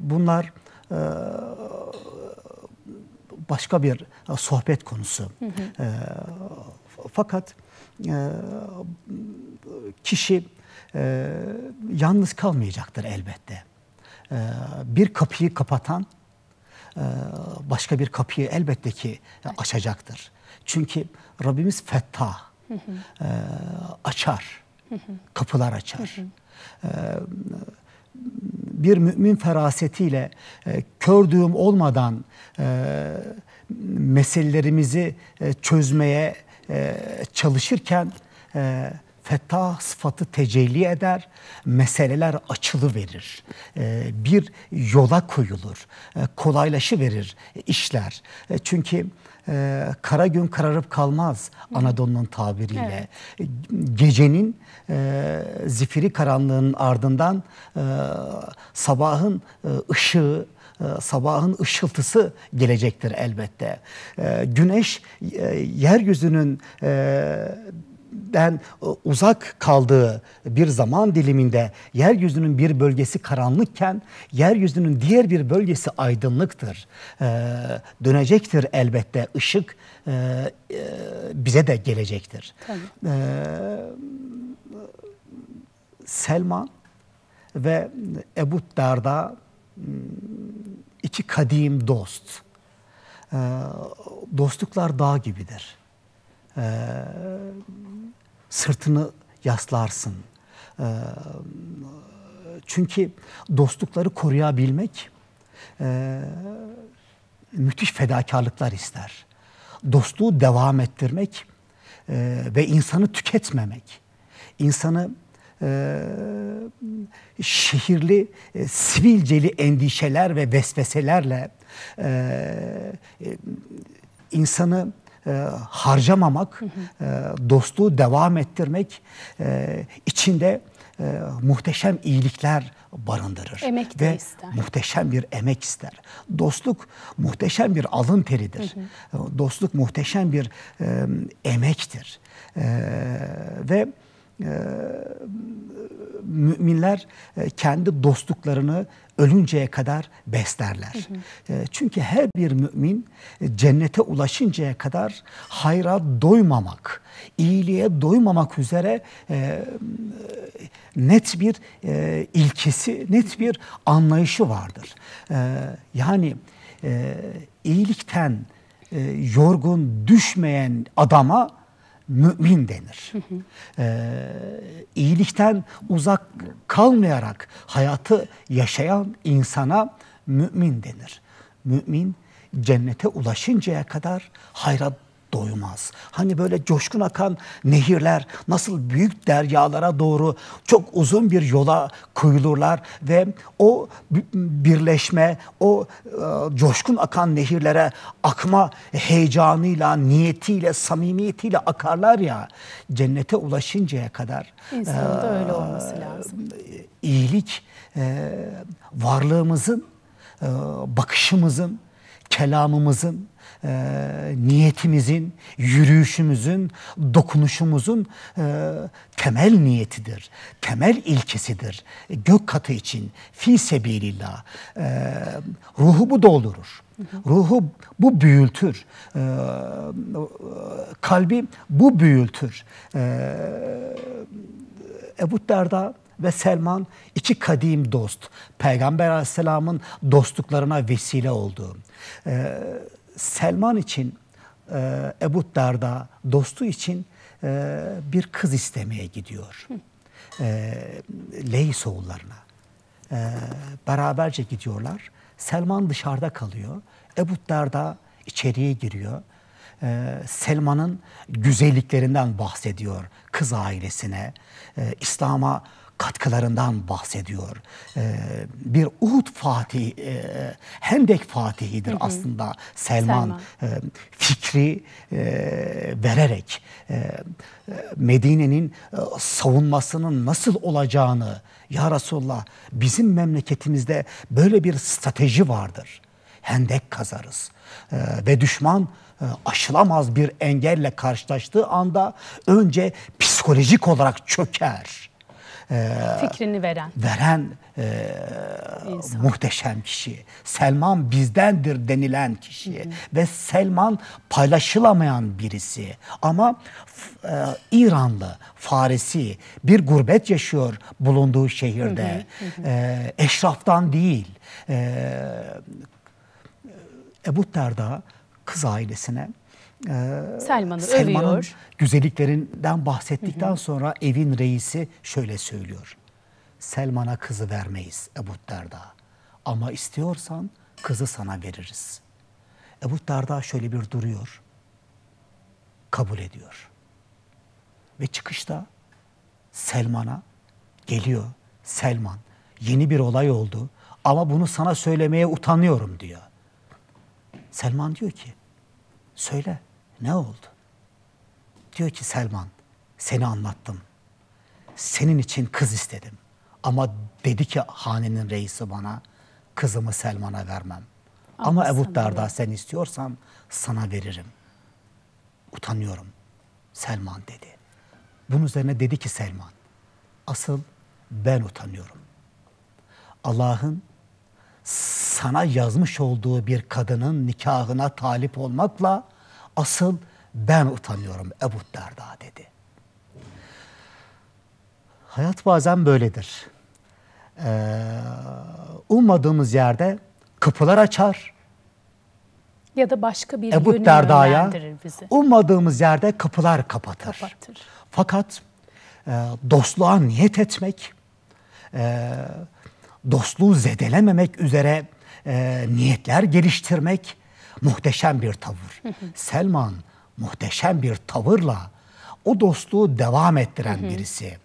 bunlar e, başka bir sohbet konusu. Hı hı. Fakat kişi yalnız kalmayacaktır elbette. Bir kapıyı kapatan başka bir kapıyı elbette ki açacaktır. Çünkü Rabbimiz fettah, açar Kapılar açar. Ee, bir mümin ferasetiyle e, kördüğüm olmadan e, meselelerimizi e, çözmeye çalışırken e, sıfatı tecelli eder, meseleler açılı verir. bir yola koyulur, kolaylaşı verir işler. çünkü e, kara gün kararıp kalmaz Anadolu'nun tabiriyle. Evet. Ee, gecenin e, zifiri karanlığının ardından e, sabahın e, ışığı, e, sabahın ışıltısı gelecektir elbette. Ee, güneş e, yeryüzünün e, den e, uzak kaldığı bir zaman diliminde yeryüzünün bir bölgesi karanlıkken yeryüzünün diğer bir bölgesi aydınlıktır. Ee, dönecektir elbette ışık e, e, bize de gelecektir. Tabii. Ee, Selman ve Ebu Darda hmm, iki kadim dost. Ee, dostluklar dağ gibidir e, sırtını yaslarsın. E, çünkü dostlukları koruyabilmek e, müthiş fedakarlıklar ister. Dostluğu devam ettirmek e, ve insanı tüketmemek, insanı e, şehirli, e, sivilceli endişeler ve vesveselerle e, e, insanı e, harcamamak, e, dostluğu devam ettirmek e, içinde e, muhteşem iyilikler barındırır emek ve ister. muhteşem bir emek ister. Dostluk muhteşem bir alın teridir. Hı hı. Dostluk muhteşem bir e, emektir. E, ve ee, müminler e, kendi dostluklarını ölünceye kadar beslerler. Hı hı. Ee, çünkü her bir mümin e, cennete ulaşıncaya kadar hayra doymamak, iyiliğe doymamak üzere e, net bir ilkesi, net bir anlayışı vardır. Ee, yani iyilikten yorgun düşmeyen adama mümin denir. Hı hı. Ee, iyilikten uzak kalmayarak hayatı yaşayan insana mümin denir. Mümin cennete ulaşıncaya kadar hayrat doymaz. Hani böyle coşkun akan nehirler nasıl büyük deryalara doğru çok uzun bir yola koyulurlar ve o birleşme, o e, coşkun akan nehirlere akma heyecanıyla, niyetiyle, samimiyetiyle akarlar ya cennete ulaşıncaya kadar. İnsanın da öyle e, olması lazım. İyilik e, varlığımızın, bakışımızın, kelamımızın, e, niyetimizin, yürüyüşümüzün, dokunuşumuzun e, temel niyetidir, temel ilkesidir. E, gök katı için fi sebilillah e, ruhu bu doldurur. Ruhu bu büyültür. E, kalbi bu büyültür. E, Ebu Derda ve Selman iki kadim dost. Peygamber aleyhisselamın dostluklarına vesile oldu. Selman için e, Ebu Darda dostu için e, bir kız istemeye gidiyor. E, Leys oğullarına. E, beraberce gidiyorlar. Selman dışarıda kalıyor. Ebu Darda içeriye giriyor. E, Selman'ın güzelliklerinden bahsediyor kız ailesine. E, İslam'a katkılarından bahsediyor. Ee, bir Uhud Fatih, e, Hendek Fatihidir hı hı. aslında Selman. Selman. E, fikri e, vererek e, Medine'nin e, savunmasının nasıl olacağını ya Resulullah bizim memleketimizde böyle bir strateji vardır. Hendek kazarız e, ve düşman e, aşılamaz bir engelle karşılaştığı anda önce psikolojik olarak çöker. Ee, fikrini veren veren e, muhteşem kişi. Selman bizdendir denilen kişi hı hı. ve Selman paylaşılamayan birisi ama e, İranlı, Farisi bir gurbet yaşıyor bulunduğu şehirde. Hı hı hı. E, eşraftan değil. E, Ebu Terda kız ailesine e, Selman'ı Selman'ın övüyor. güzelliklerinden bahsettikten hı hı. sonra evin reisi şöyle söylüyor. Selman'a kızı vermeyiz Ebu Derda. Ama istiyorsan kızı sana veririz. Ebu Derda şöyle bir duruyor. Kabul ediyor. Ve çıkışta Selman'a geliyor. Selman yeni bir olay oldu ama bunu sana söylemeye utanıyorum diyor. Selman diyor ki söyle ne oldu? Diyor ki Selman, seni anlattım. Senin için kız istedim. Ama dedi ki hanenin reisi bana, kızımı Selman'a vermem. Ama, Ama Ebu Derda sen istiyorsan sana veririm. Utanıyorum. Selman dedi. Bunun üzerine dedi ki Selman, asıl ben utanıyorum. Allah'ın sana yazmış olduğu bir kadının nikahına talip olmakla Asıl ben utanıyorum Ebu Derda dedi. Hayat bazen böyledir. Ee, ummadığımız yerde kapılar açar. Ya da başka bir Ebu yönü Derda'ya bizi. Ummadığımız yerde kapılar kapatır. kapatır. Fakat e, dostluğa niyet etmek, e, dostluğu zedelememek üzere e, niyetler geliştirmek muhteşem bir tavır. Selman muhteşem bir tavırla o dostluğu devam ettiren birisi.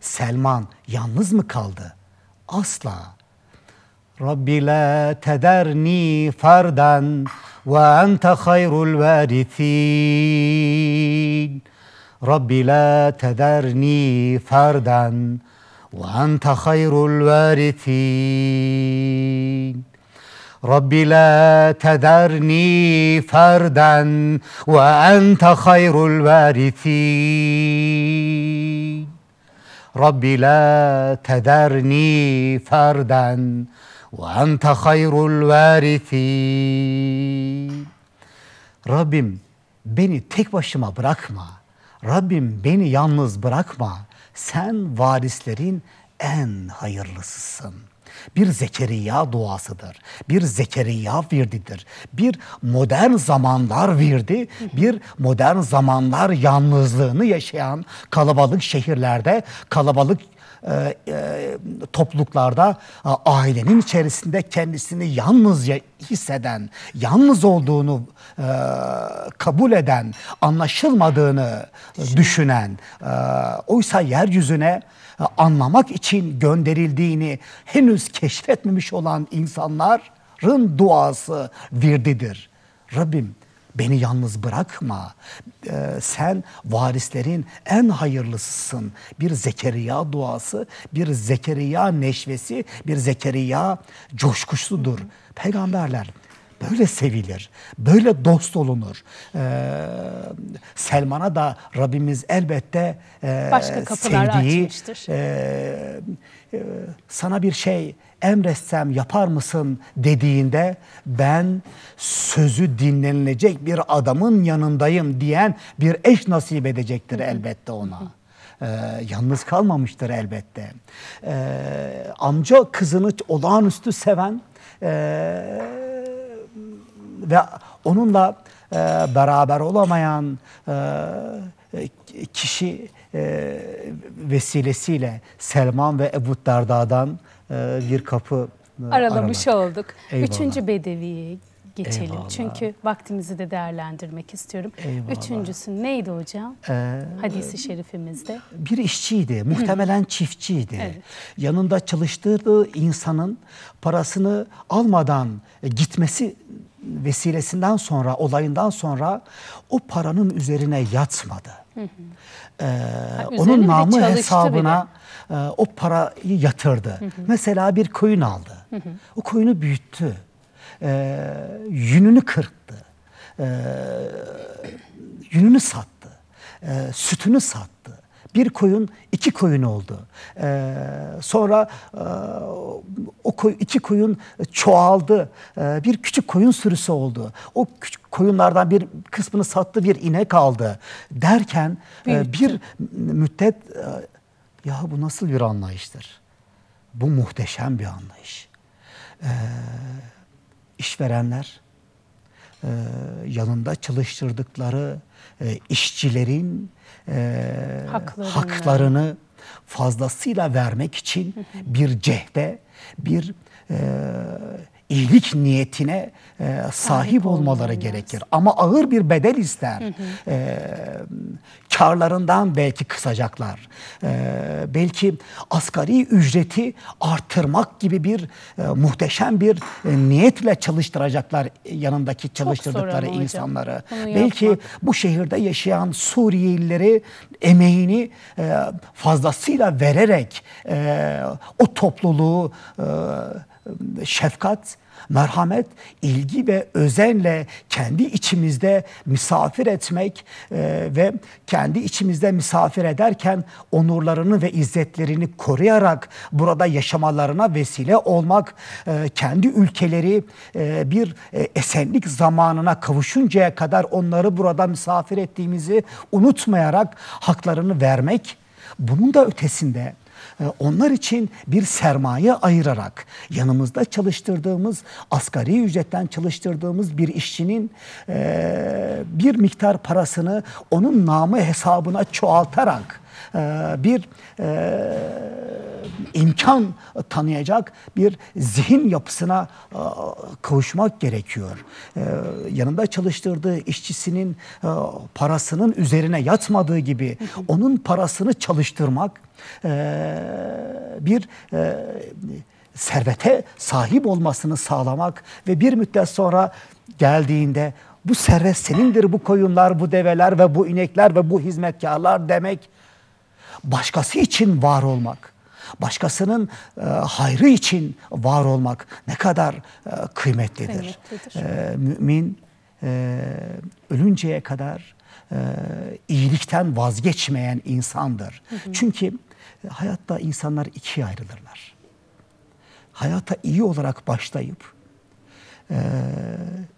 Selman yalnız mı kaldı? Asla. Rabbi la tederni ferden ve ente hayrul varithin. Rabbi la tederni ferden ve ente hayrul varithin. Rabbi la tederni ferden ve ente hayrul varisin. Rabbi la tederni ferden ve ente hayrul varisin. Rabbim beni tek başıma bırakma. Rabbim beni yalnız bırakma. Sen varislerin en hayırlısısın.'' bir Zekeriya duasıdır. Bir Zekeriya virdidir. Bir modern zamanlar virdi, bir modern zamanlar yalnızlığını yaşayan kalabalık şehirlerde, kalabalık e, e, topluluklarda e, ailenin içerisinde kendisini yalnız hisseden, yalnız olduğunu e, kabul eden, anlaşılmadığını e, şey düşünen, e, oysa yeryüzüne e, anlamak için gönderildiğini henüz keşfetmemiş olan insanların duası virdidir. Rabbim beni yalnız bırakma. Ee, sen varislerin en hayırlısısın. Bir Zekeriya duası, bir Zekeriya neşvesi, bir Zekeriya coşkusudur. Peygamberler böyle sevilir, böyle dost olunur. Ee, Selman'a da Rabbimiz elbette e, Başka sevdiği, e, e, sana bir şey emretsem yapar mısın dediğinde ben sözü dinlenilecek bir adamın yanındayım diyen bir eş nasip edecektir elbette ona. ee, yalnız kalmamıştır elbette. ee, amca kızını olağanüstü seven e, ve onunla e, beraber olamayan e, kişi e, vesilesiyle Selman ve Ebu Derda'dan e, bir kapı e, aralamış aralar. olduk. Eyvallah. Üçüncü bedeviyi geçelim. Eyvallah. Çünkü vaktimizi de değerlendirmek istiyorum. Eyvallah. Üçüncüsü neydi hocam? Ee, Hadisi şerifimizde. Bir işçiydi. Muhtemelen çiftçiydi. Evet. Yanında çalıştığı insanın parasını almadan gitmesi vesilesinden sonra, olayından sonra o paranın üzerine yatmadı. Hı hı. Ee, ha, onun namı hesabına e, o parayı yatırdı. Hı hı. Mesela bir koyun aldı. Hı hı. O koyunu büyüttü. Ee, yününü kırktı. Ee, yününü sattı. Ee, sütünü sattı bir koyun iki koyun oldu. E, sonra e, o koy, iki koyun çoğaldı. E, bir küçük koyun sürüsü oldu. O küçük koyunlardan bir kısmını sattı bir inek aldı derken e, bir şey. müddet e, ya bu nasıl bir anlayıştır? Bu muhteşem bir anlayış. E, işverenler e, yanında çalıştırdıkları e, işçilerin e, haklarını. haklarını fazlasıyla vermek için bir cehde, bir e, iyilik niyetine e, sahip, sahip olmaları gerekir. Ama ağır bir bedel ister. E, karlarından belki kısacaklar. E, belki asgari ücreti artırmak gibi bir e, muhteşem bir e, niyetle çalıştıracaklar yanındaki çalıştırdıkları insanları. belki bu şehirde yaşayan Suriyelileri emeğini e, fazlasıyla vererek e, o topluluğu e, şefkat Merhamet, ilgi ve özenle kendi içimizde misafir etmek e, ve kendi içimizde misafir ederken onurlarını ve izzetlerini koruyarak burada yaşamalarına vesile olmak, e, kendi ülkeleri e, bir esenlik zamanına kavuşuncaya kadar onları burada misafir ettiğimizi unutmayarak haklarını vermek, bunun da ötesinde ee, onlar için bir sermaye ayırarak yanımızda çalıştırdığımız asgari ücretten çalıştırdığımız bir işçinin ee, bir miktar parasını onun namı hesabına çoğaltarak ee, bir imkan tanıyacak bir zihin yapısına e, kavuşmak gerekiyor. E, yanında çalıştırdığı işçisinin e, parasının üzerine yatmadığı gibi onun parasını çalıştırmak bir servete sahip olmasını sağlamak ve bir müddet sonra geldiğinde bu servet senindir bu koyunlar, bu develer ve bu inekler ve bu hizmetkarlar demek başkası için var olmak başkasının e, hayrı için var olmak ne kadar e, kıymetlidir. kıymetlidir. E, mümin e, ölünceye kadar e, iyilikten vazgeçmeyen insandır. Hı hı. Çünkü e, hayatta insanlar ikiye ayrılırlar. Hayata iyi olarak başlayıp e,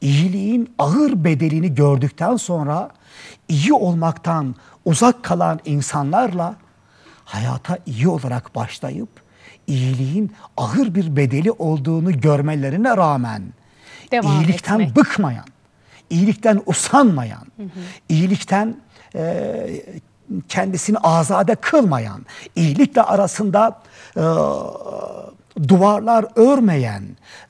iyiliğin ağır bedelini gördükten sonra iyi olmaktan uzak kalan insanlarla hayata iyi olarak başlayıp iyiliğin ağır bir bedeli olduğunu görmelerine rağmen Devam iyilikten etmek. bıkmayan, iyilikten usanmayan, hı hı. iyilikten e, kendisini azade kılmayan, iyilikle arasında e, duvarlar örmeyen,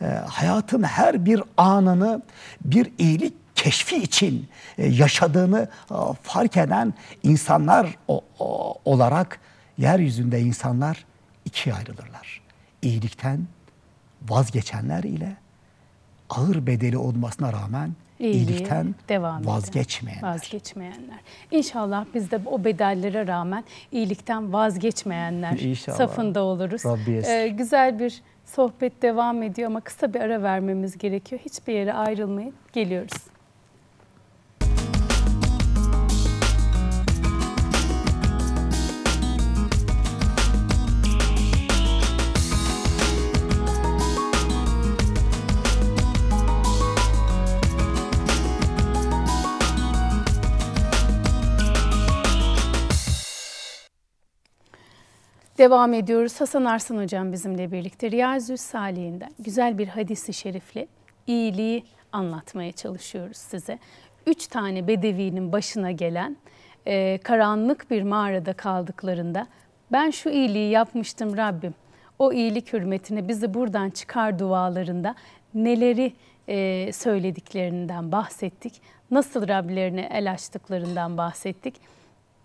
e, hayatın her bir anını bir iyilik keşfi için e, yaşadığını e, fark eden insanlar o, o, olarak yeryüzünde insanlar ikiye ayrılırlar. İyilikten vazgeçenler ile ağır bedeli olmasına rağmen İyiliği iyilikten devam vazgeçmeyenler. vazgeçmeyenler. İnşallah biz de o bedellere rağmen iyilikten vazgeçmeyenler İnşallah. safında oluruz. Ee, güzel bir sohbet devam ediyor ama kısa bir ara vermemiz gerekiyor. Hiçbir yere ayrılmayın. Geliyoruz. Devam ediyoruz. Hasan Arslan hocam bizimle birlikte Riyazü Salih'inden güzel bir hadisi şerifle iyiliği anlatmaya çalışıyoruz size. Üç tane bedevinin başına gelen e, karanlık bir mağarada kaldıklarında ben şu iyiliği yapmıştım Rabbim. O iyilik hürmetine bizi buradan çıkar dualarında neleri e, söylediklerinden bahsettik. Nasıl Rablerine el açtıklarından bahsettik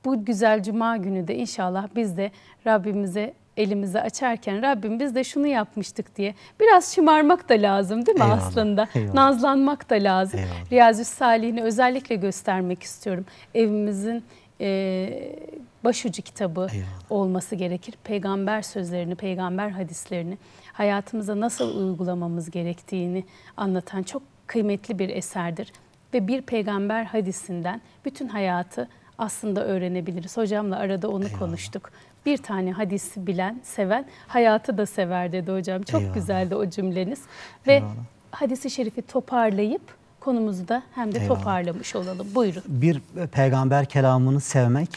bu güzel cuma günü de inşallah biz de Rabbimize elimizi açarken Rabbim biz de şunu yapmıştık diye biraz şımarmak da lazım değil mi eyvallah, aslında? Eyvallah. Nazlanmak da lazım. Eyvallah. Riyazü Salih'ini özellikle göstermek istiyorum. Evimizin e, başucu kitabı eyvallah. olması gerekir. Peygamber sözlerini, peygamber hadislerini hayatımıza nasıl uygulamamız gerektiğini anlatan çok kıymetli bir eserdir. Ve bir peygamber hadisinden bütün hayatı aslında öğrenebiliriz. Hocamla arada onu Eyvallah. konuştuk. Bir tane hadisi bilen, seven hayatı da sever dedi hocam. Çok Eyvallah. güzeldi o cümleniz. Ve Eyvallah. hadisi şerifi toparlayıp konumuzu da hem de Eyvallah. toparlamış olalım. Buyurun. Bir e, peygamber kelamını sevmek,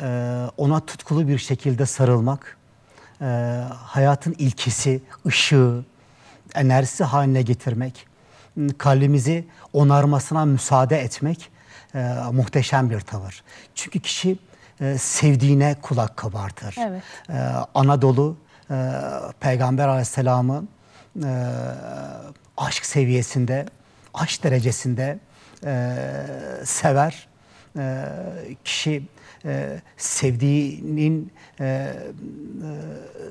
e, ona tutkulu bir şekilde sarılmak, e, hayatın ilkesi, ışığı, enerjisi haline getirmek, kalbimizi onarmasına müsaade etmek e, muhteşem bir tavır. Çünkü kişi e, sevdiğine kulak kabartır. Evet. E, Anadolu e, Peygamber Aleyhisselam'ın e, aşk seviyesinde, aşk derecesinde e, sever. E, kişi e, sevdiğinin e, e,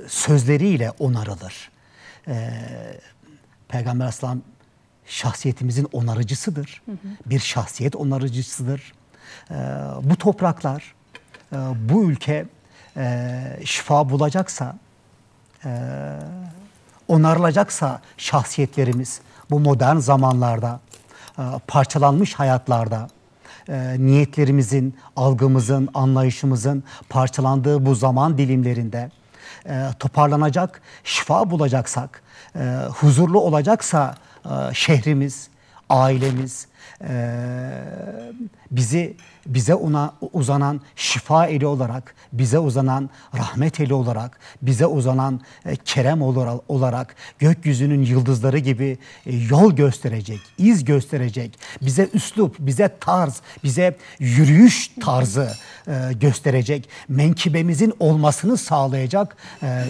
sözleriyle onarılır. E, Peygamber Aleyhisselam şahsiyetimizin onarıcısıdır. Hı hı. Bir şahsiyet onarıcısıdır. E, bu topraklar, e, bu ülke e, şifa bulacaksa, e, onarılacaksa şahsiyetlerimiz bu modern zamanlarda, e, parçalanmış hayatlarda, e, niyetlerimizin, algımızın, anlayışımızın parçalandığı bu zaman dilimlerinde e, toparlanacak, şifa bulacaksak, e, huzurlu olacaksa şehrimiz, ailemiz, bizi bize ona uzanan şifa eli olarak, bize uzanan rahmet eli olarak, bize uzanan e, kerem olarak gökyüzünün yıldızları gibi e, yol gösterecek, iz gösterecek, bize üslup, bize tarz, bize yürüyüş tarzı e, gösterecek, menkibemizin olmasını sağlayacak e,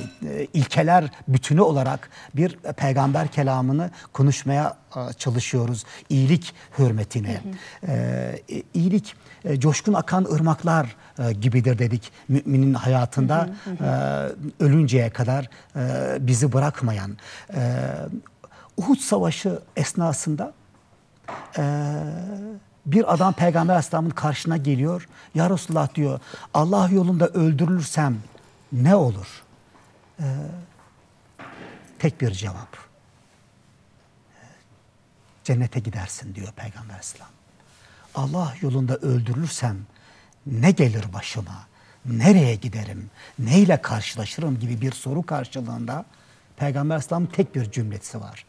ilkeler bütünü olarak bir peygamber kelamını konuşmaya çalışıyoruz. iyilik hürmetine, hı hı iyilik e, coşkun akan ırmaklar e, gibidir dedik. Müminin hayatında E, ölünceye kadar e, bizi bırakmayan. E, Uhud Savaşı esnasında e, bir adam Peygamber Aleyhisselam'ın karşına geliyor. Ya Resulullah diyor Allah yolunda öldürülürsem ne olur? E, tek bir cevap. E, cennete gidersin diyor Peygamber Aleyhisselam. Allah yolunda öldürürsem ne gelir başıma? Nereye giderim? Neyle karşılaşırım gibi bir soru karşılığında Peygamber Aslam'ın tek bir cümlesi var.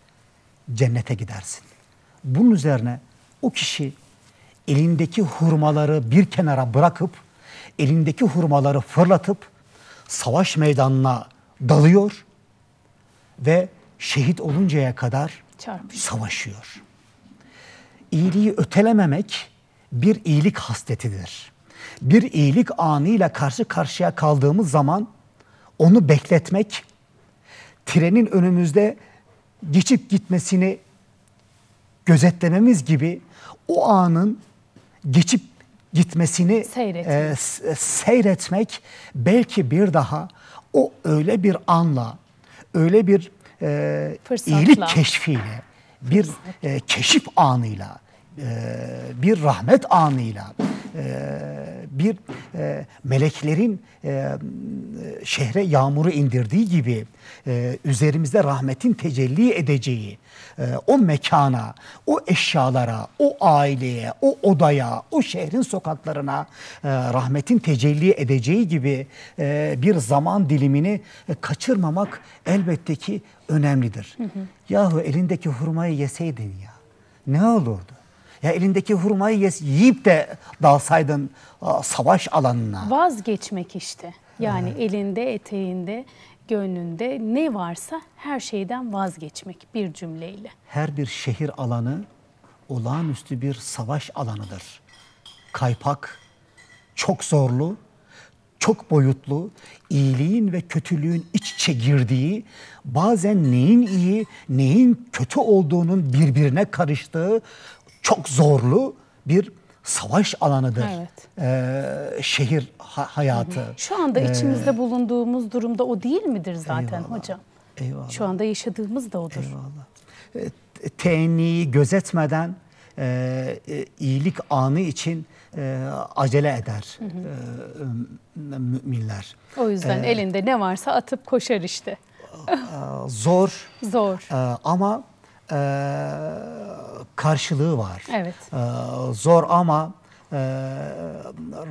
Cennete gidersin. Bunun üzerine o kişi elindeki hurmaları bir kenara bırakıp, elindeki hurmaları fırlatıp savaş meydanına dalıyor ve şehit oluncaya kadar Çarpışıyor. savaşıyor. İyiliği ötelememek bir iyilik hasletidir. Bir iyilik anıyla karşı karşıya kaldığımız zaman onu bekletmek, trenin önümüzde geçip gitmesini gözetlememiz gibi o anın geçip gitmesini seyretmek. E, e seyretmek belki bir daha o öyle bir anla, öyle bir e, iyilik keşfiyle, bir e, keşif anıyla, ee, bir rahmet anıyla ee, bir ee, meleklerin şehre yağmuru indirdiği gibi üzerimizde rahmetin tecelli edeceği o mekana, o eşyalara, o aileye, o odaya, o şehrin sokaklarına rahmetin tecelli edeceği gibi bir zaman dilimini e, kaçırmamak elbette ki önemlidir. Hı hı. Yahu elindeki hurmayı yeseydin ya ne olurdu? Ya elindeki hurmayı yiyip de dalsaydın savaş alanına. Vazgeçmek işte. Yani evet. elinde, eteğinde, gönlünde ne varsa her şeyden vazgeçmek bir cümleyle. Her bir şehir alanı olağanüstü bir savaş alanıdır. Kaypak, çok zorlu, çok boyutlu, iyiliğin ve kötülüğün iç içe girdiği, bazen neyin iyi, neyin kötü olduğunun birbirine karıştığı çok zorlu bir savaş alanıdır. Evet. Ee, şehir ha- hayatı. Hı Şu anda ee, içimizde bulunduğumuz durumda o değil midir zaten eyvallah, hocam? Eyvallah. Şu anda yaşadığımız da odur. Eyvallah. Ee, e, gözetmeden e, iyilik anı için e, acele eder hı hı. E, müminler. O yüzden ee, elinde ne varsa atıp koşar işte. zor. Zor. E, ama e, karşılığı var. Evet. E, zor ama e,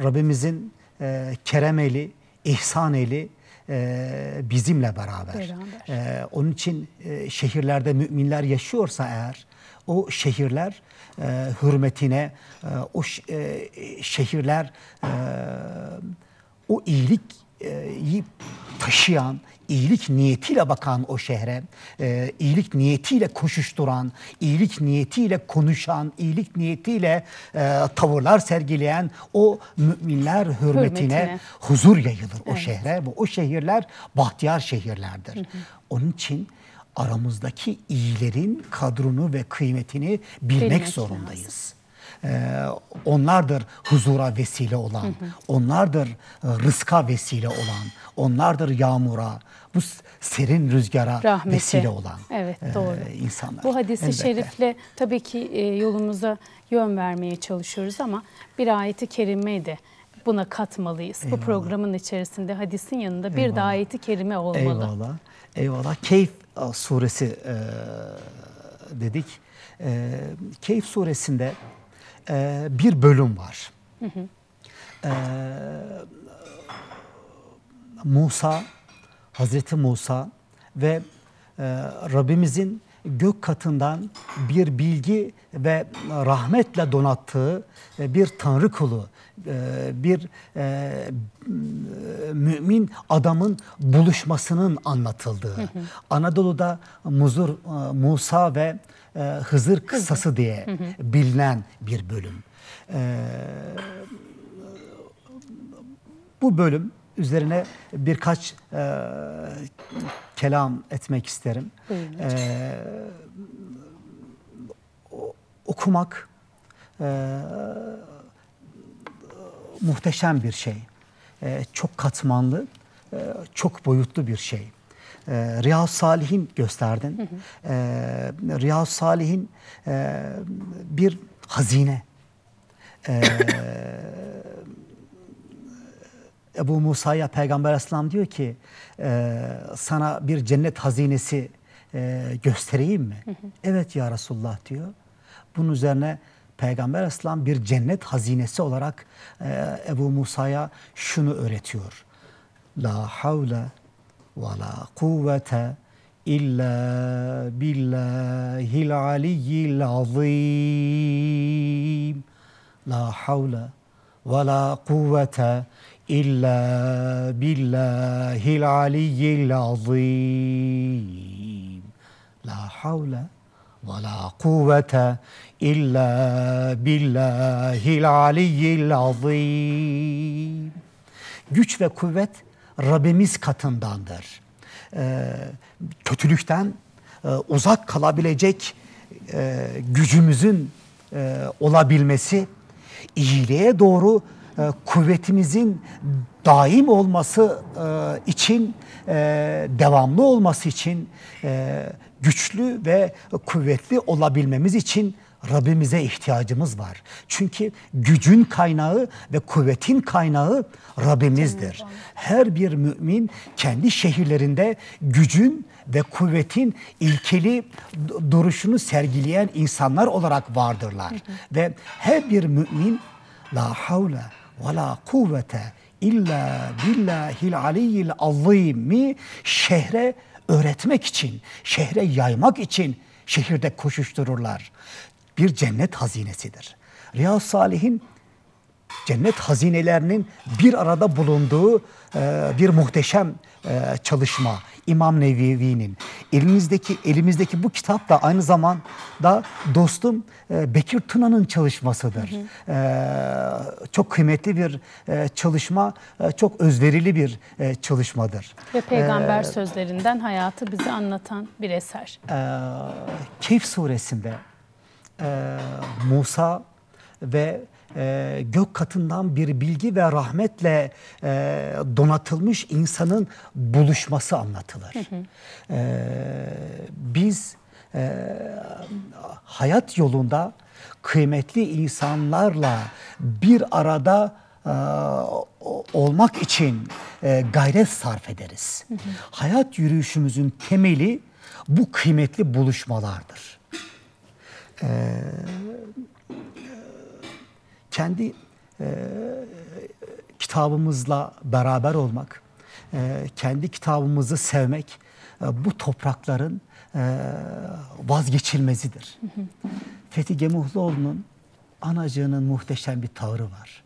Rabbimizin e, kerem eli, ihsan eli e, bizimle beraber. E, onun için e, şehirlerde müminler yaşıyorsa eğer o şehirler e, hürmetine, e, o e, şehirler e, o iyilik e, yiyip taşıyan, iyilik niyetiyle bakan o şehre, e, iyilik niyetiyle koşuşturan, iyilik niyetiyle konuşan, iyilik niyetiyle e, tavırlar sergileyen o müminler hürmetine, hürmetine. huzur yayılır evet. o şehre ve o şehirler bahtiyar şehirlerdir. Hı hı. Onun için aramızdaki iyilerin kadrunu ve kıymetini bilmek, bilmek zorundayız. Lazım e, onlardır huzura vesile olan, hı hı. onlardır e, rızka vesile olan, onlardır yağmura, bu serin rüzgara Rahmeti. vesile olan evet, e, doğru. E, insanlar. Bu hadisi Elbette. şerifle tabii ki e, yolumuza yön vermeye çalışıyoruz ama bir ayeti kerimeyi de buna katmalıyız. Eyvallah. Bu programın içerisinde hadisin yanında bir de ayeti kerime olmalı. Eyvallah. Eyvallah. Keyf e, suresi e, dedik. E, Keyif suresinde e, bir bölüm var. Hı hı. E, Musa, Hazreti Musa ve e, Rabbimizin gök katından bir bilgi ve rahmetle donattığı e, bir tanrı kulu, e, bir e, mümin adamın buluşmasının anlatıldığı. Hı hı. Anadolu'da Muzur, Musa ve e, Hızır kıssası Hızır. diye hı hı. bilinen bir bölüm. E, bu bölüm üzerine birkaç e, kelam etmek isterim. E, okumak e, muhteşem bir şey. E, çok katmanlı, e, çok boyutlu bir şey e, ee, riyah Salih'in gösterdin. Hı E, ee, riyah Salih'in e, bir hazine. E, Ebu Musa'ya Peygamber Aleyhisselam diyor ki e, sana bir cennet hazinesi e, göstereyim mi? Evet ya Resulullah diyor. Bunun üzerine Peygamber Aleyhisselam bir cennet hazinesi olarak e, Ebu Musa'ya şunu öğretiyor. La havle ولا قوة إلا بالله العلي العظيم لا حول ولا قوة إلا بالله العلي العظيم لا حول ولا قوة إلا بالله العلي العظيم Güç ve kuvvet Rabbimiz katındandır. E, kötülükten e, uzak kalabilecek e, gücümüzün e, olabilmesi, iyiliğe doğru e, kuvvetimizin daim olması e, için, e, devamlı olması için, e, güçlü ve kuvvetli olabilmemiz için Rabbimize ihtiyacımız var. Çünkü gücün kaynağı ve kuvvetin kaynağı Rabbimizdir. Her bir mümin kendi şehirlerinde gücün ve kuvvetin ilkeli duruşunu sergileyen insanlar olarak vardırlar. Ve her bir mümin la havle ve la kuvvete illa billahil aliyyil azimi şehre öğretmek için, şehre yaymak için şehirde koşuştururlar bir cennet hazinesidir. Riyaz Salih'in cennet hazinelerinin bir arada bulunduğu e, bir muhteşem e, çalışma. İmam Nevevi'nin elimizdeki elimizdeki bu kitap da aynı zamanda dostum e, Bekir Tuna'nın çalışmasıdır. Hı hı. E, çok kıymetli bir e, çalışma, e, çok özverili bir e, çalışmadır. Ve e, peygamber e, sözlerinden hayatı bize anlatan bir eser. E, Keyf suresinde e, Musa ve e, gök katından bir bilgi ve rahmetle e, donatılmış insanın buluşması anlatılır. Hı hı. E, biz e, hayat yolunda kıymetli insanlarla bir arada e, olmak için e, gayret sarf ederiz. Hı hı. Hayat yürüyüşümüzün temeli bu kıymetli buluşmalardır. Ee, kendi e, kitabımızla beraber olmak, e, kendi kitabımızı sevmek e, bu toprakların vazgeçilmezidir. Fethi Gemuhluoğlu'nun anacığının muhteşem bir tavrı var.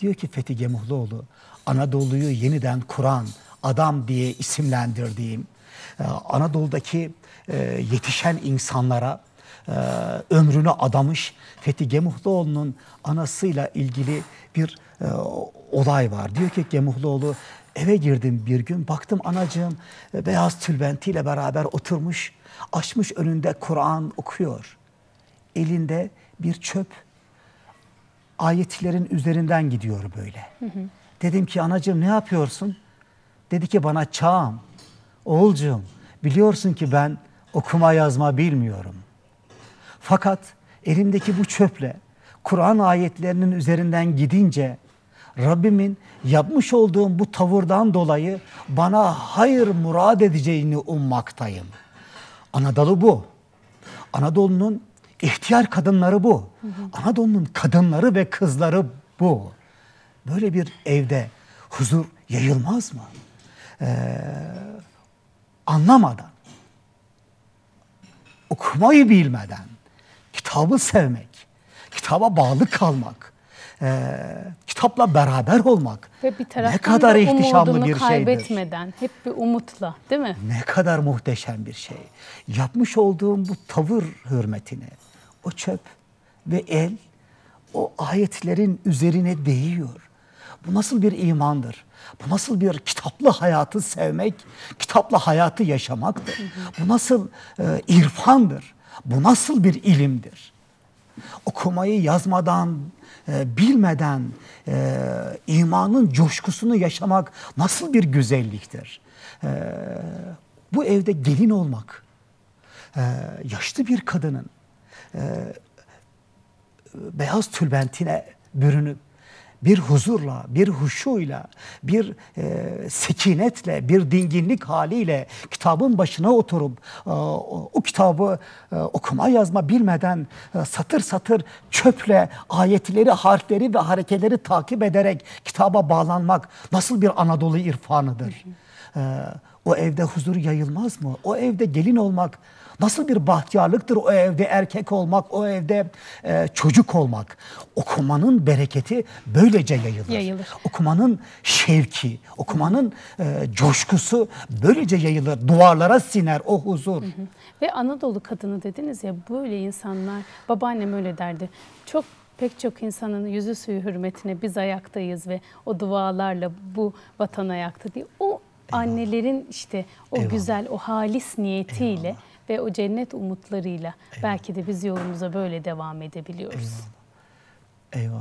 Diyor ki Fethi Gemuhluoğlu, Anadolu'yu yeniden kuran adam diye isimlendirdiğim, Anadolu'daki yetişen insanlara e, ömrünü adamış Fethi Gemuhluoğlu'nun anasıyla ilgili bir e, olay var. Diyor ki Gemuhluoğlu eve girdim bir gün baktım anacığım e, beyaz tülbentiyle beraber oturmuş açmış önünde Kur'an okuyor. Elinde bir çöp ayetlerin üzerinden gidiyor böyle. Hı hı. Dedim ki anacığım ne yapıyorsun? Dedi ki bana çağım, oğulcuğum biliyorsun ki ben okuma yazma bilmiyorum. Fakat elimdeki bu çöple Kur'an ayetlerinin üzerinden gidince Rabbimin yapmış olduğum bu tavırdan dolayı bana hayır murad edeceğini ummaktayım. Anadolu bu. Anadolu'nun ihtiyar kadınları bu. Anadolu'nun kadınları ve kızları bu. Böyle bir evde huzur yayılmaz mı? Ee, anlamadan, okumayı bilmeden, kitabı sevmek, kitaba bağlı kalmak, e, kitapla beraber olmak Ve bir ne kadar ihtişamlı bir kaybetmeden, hep bir umutla değil mi? Ne kadar muhteşem bir şey. Yapmış olduğum bu tavır hürmetine o çöp ve el o ayetlerin üzerine değiyor. Bu nasıl bir imandır? Bu nasıl bir kitaplı hayatı sevmek, kitapla hayatı yaşamaktır? Bu nasıl e, irfandır? Bu nasıl bir ilimdir? Okumayı yazmadan, e, bilmeden e, imanın coşkusunu yaşamak nasıl bir güzelliktir? E, bu evde gelin olmak, e, yaşlı bir kadının e, beyaz tülbentine bürünüp bir huzurla, bir huşuyla, bir e, sekinetle, bir dinginlik haliyle kitabın başına oturup e, o, o kitabı e, okuma yazma bilmeden e, satır satır çöple ayetleri, harfleri ve harekeleri takip ederek kitaba bağlanmak nasıl bir Anadolu irfanıdır? E, o evde huzur yayılmaz mı? O evde gelin olmak Nasıl bir bahtiyarlıktır o evde erkek olmak, o evde e, çocuk olmak. Okumanın bereketi böylece yayılır. yayılır. Okumanın şevki, okumanın e, coşkusu böylece yayılır. Duvarlara siner o huzur. Hı hı. Ve Anadolu kadını dediniz ya böyle insanlar, babaannem öyle derdi. Çok pek çok insanın yüzü suyu hürmetine biz ayaktayız ve o dualarla bu vatan ayakta diye. O Eyvallah. annelerin işte o Eyvallah. güzel, o halis niyetiyle Eyvallah ve o cennet umutlarıyla Eyvallah. belki de biz yolumuza böyle devam edebiliyoruz. Eyvallah.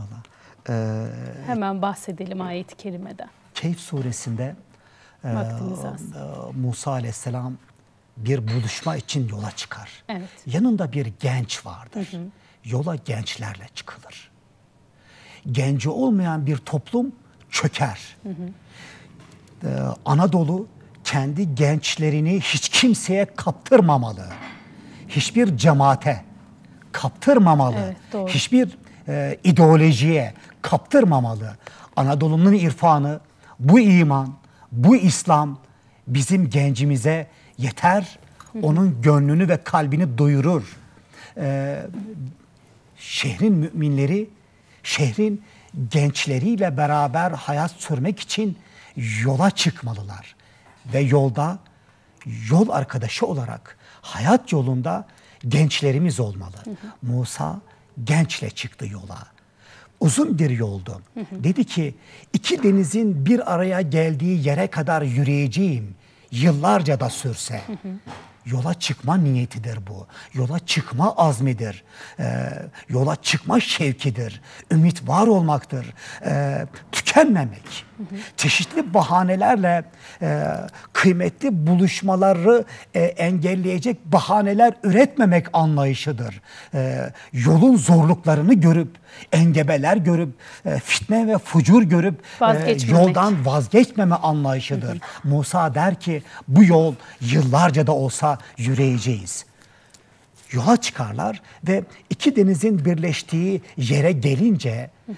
Eyvallah. Ee, Hemen bahsedelim ayet-i kerimeden. Keyf suresinde e, e, Musa aleyhisselam bir buluşma için yola çıkar. Evet. Yanında bir genç vardır. Hı hı. Yola gençlerle çıkılır. Genci olmayan bir toplum çöker. Hı hı. Ee, Anadolu kendi gençlerini hiç kimseye kaptırmamalı. Hiçbir cemaate kaptırmamalı. Evet, doğru. Hiçbir e, ideolojiye kaptırmamalı. Anadolu'nun irfanı, bu iman, bu İslam bizim gencimize yeter. Onun gönlünü ve kalbini doyurur. Ee, şehrin müminleri, şehrin gençleriyle beraber hayat sürmek için yola çıkmalılar ve yolda yol arkadaşı olarak hayat yolunda gençlerimiz olmalı. Hı hı. Musa gençle çıktı yola. Uzun bir yoldu. Hı hı. Dedi ki iki denizin bir araya geldiği yere kadar yürüyeceğim. Yıllarca da sürse. Hı hı. Yola çıkma niyetidir bu. Yola çıkma azmidir. Ee, yola çıkma şevkidir. Ümit var olmaktır. Ee, tükenmemek, hı hı. çeşitli bahanelerle e, kıymetli buluşmaları e, engelleyecek bahaneler üretmemek anlayışıdır. E, yolun zorluklarını görüp, engebeler görüp, e, fitne ve fucur görüp e, yoldan vazgeçmeme anlayışıdır. Hı hı. Musa der ki bu yol yıllarca da olsa yürüyeceğiz yola çıkarlar ve iki denizin birleştiği yere gelince hı hı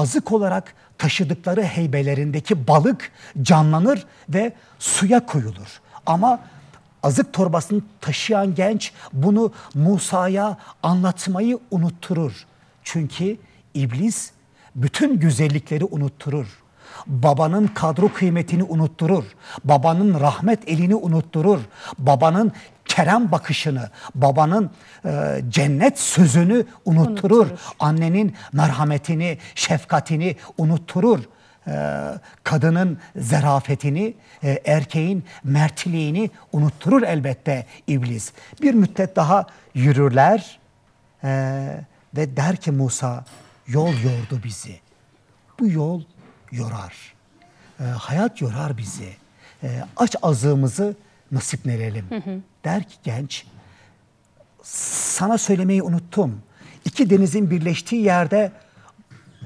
azık olarak taşıdıkları heybelerindeki balık canlanır ve suya koyulur. Ama azık torbasını taşıyan genç bunu Musa'ya anlatmayı unutturur. Çünkü iblis bütün güzellikleri unutturur babanın kadro kıymetini unutturur. Babanın rahmet elini unutturur. Babanın kerem bakışını, babanın e, cennet sözünü unutturur. unutturur. Annenin merhametini, şefkatini unutturur e, kadının zerafetini, e, erkeğin mertliğini unutturur elbette iblis. Bir müddet daha yürürler e, ve der ki Musa yol yordu bizi. Bu yol yorar. E, hayat yorar bizi. E, aç azığımızı nasip nelelim Der ki genç, sana söylemeyi unuttum. İki denizin birleştiği yerde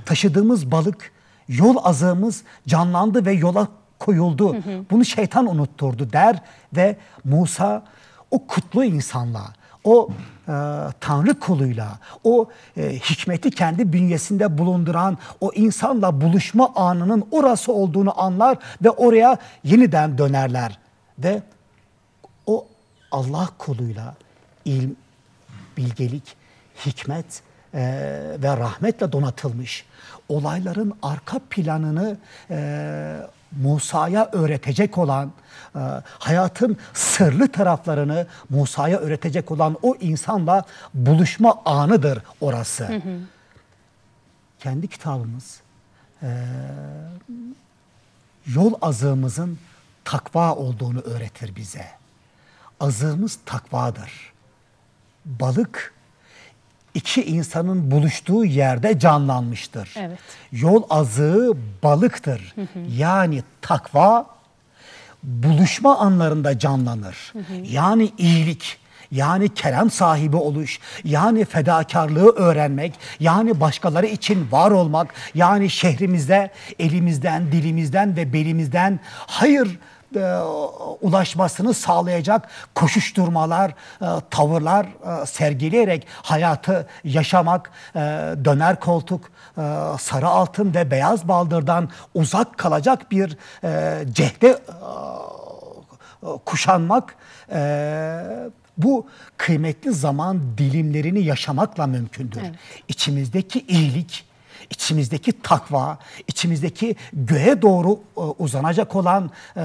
taşıdığımız balık, yol azığımız canlandı ve yola koyuldu. Hı hı. Bunu şeytan unutturdu der ve Musa o kutlu insanla, o e, Tanrı koluyla, o e, hikmeti kendi bünyesinde bulunduran, o insanla buluşma anının orası olduğunu anlar ve oraya yeniden dönerler. Ve o Allah koluyla ilm, bilgelik, hikmet e, ve rahmetle donatılmış olayların arka planını e, Musa'ya öğretecek olan, e, hayatın sırlı taraflarını Musa'ya öğretecek olan o insanla buluşma anıdır orası. Hı hı. Kendi kitabımız, e, yol azığımızın takva olduğunu öğretir bize. Azığımız takvadır. Balık iki insanın buluştuğu yerde canlanmıştır. Evet. Yol azığı balıktır. Hı hı. Yani takva buluşma anlarında canlanır. Hı hı. Yani iyilik, yani kerem sahibi oluş, yani fedakarlığı öğrenmek, yani başkaları için var olmak, yani şehrimizde elimizden, dilimizden ve belimizden hayır e, ulaşmasını sağlayacak koşuşturmalar, e, tavırlar e, sergileyerek hayatı yaşamak, e, döner koltuk, e, sarı altın ve beyaz baldırdan uzak kalacak bir e, cehde e, kuşanmak e, bu kıymetli zaman dilimlerini yaşamakla mümkündür. Evet. İçimizdeki iyilik, içimizdeki takva, içimizdeki göğe doğru e, uzanacak olan e,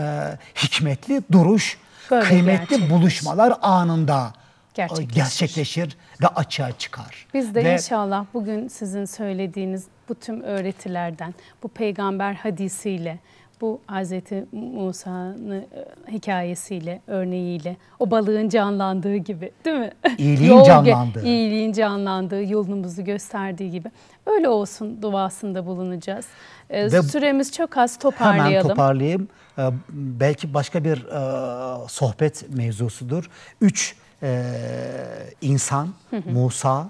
hikmetli duruş, Böyle kıymetli buluşmalar anında e, gerçekleşir. gerçekleşir ve açığa çıkar. Biz de ve, inşallah bugün sizin söylediğiniz bu tüm öğretilerden, bu peygamber hadisiyle bu Hz. Musa'nın e, hikayesiyle, örneğiyle, o balığın canlandığı gibi değil mi? İyiliğin Yol, canlandığı. İyiliğin canlandığı, yolumuzu gösterdiği gibi. Öyle olsun duasında bulunacağız. E, ve Süremiz çok az toparlayalım. Hemen toparlayayım. E, belki başka bir sohbet mevzusudur. Üç insan, Musa,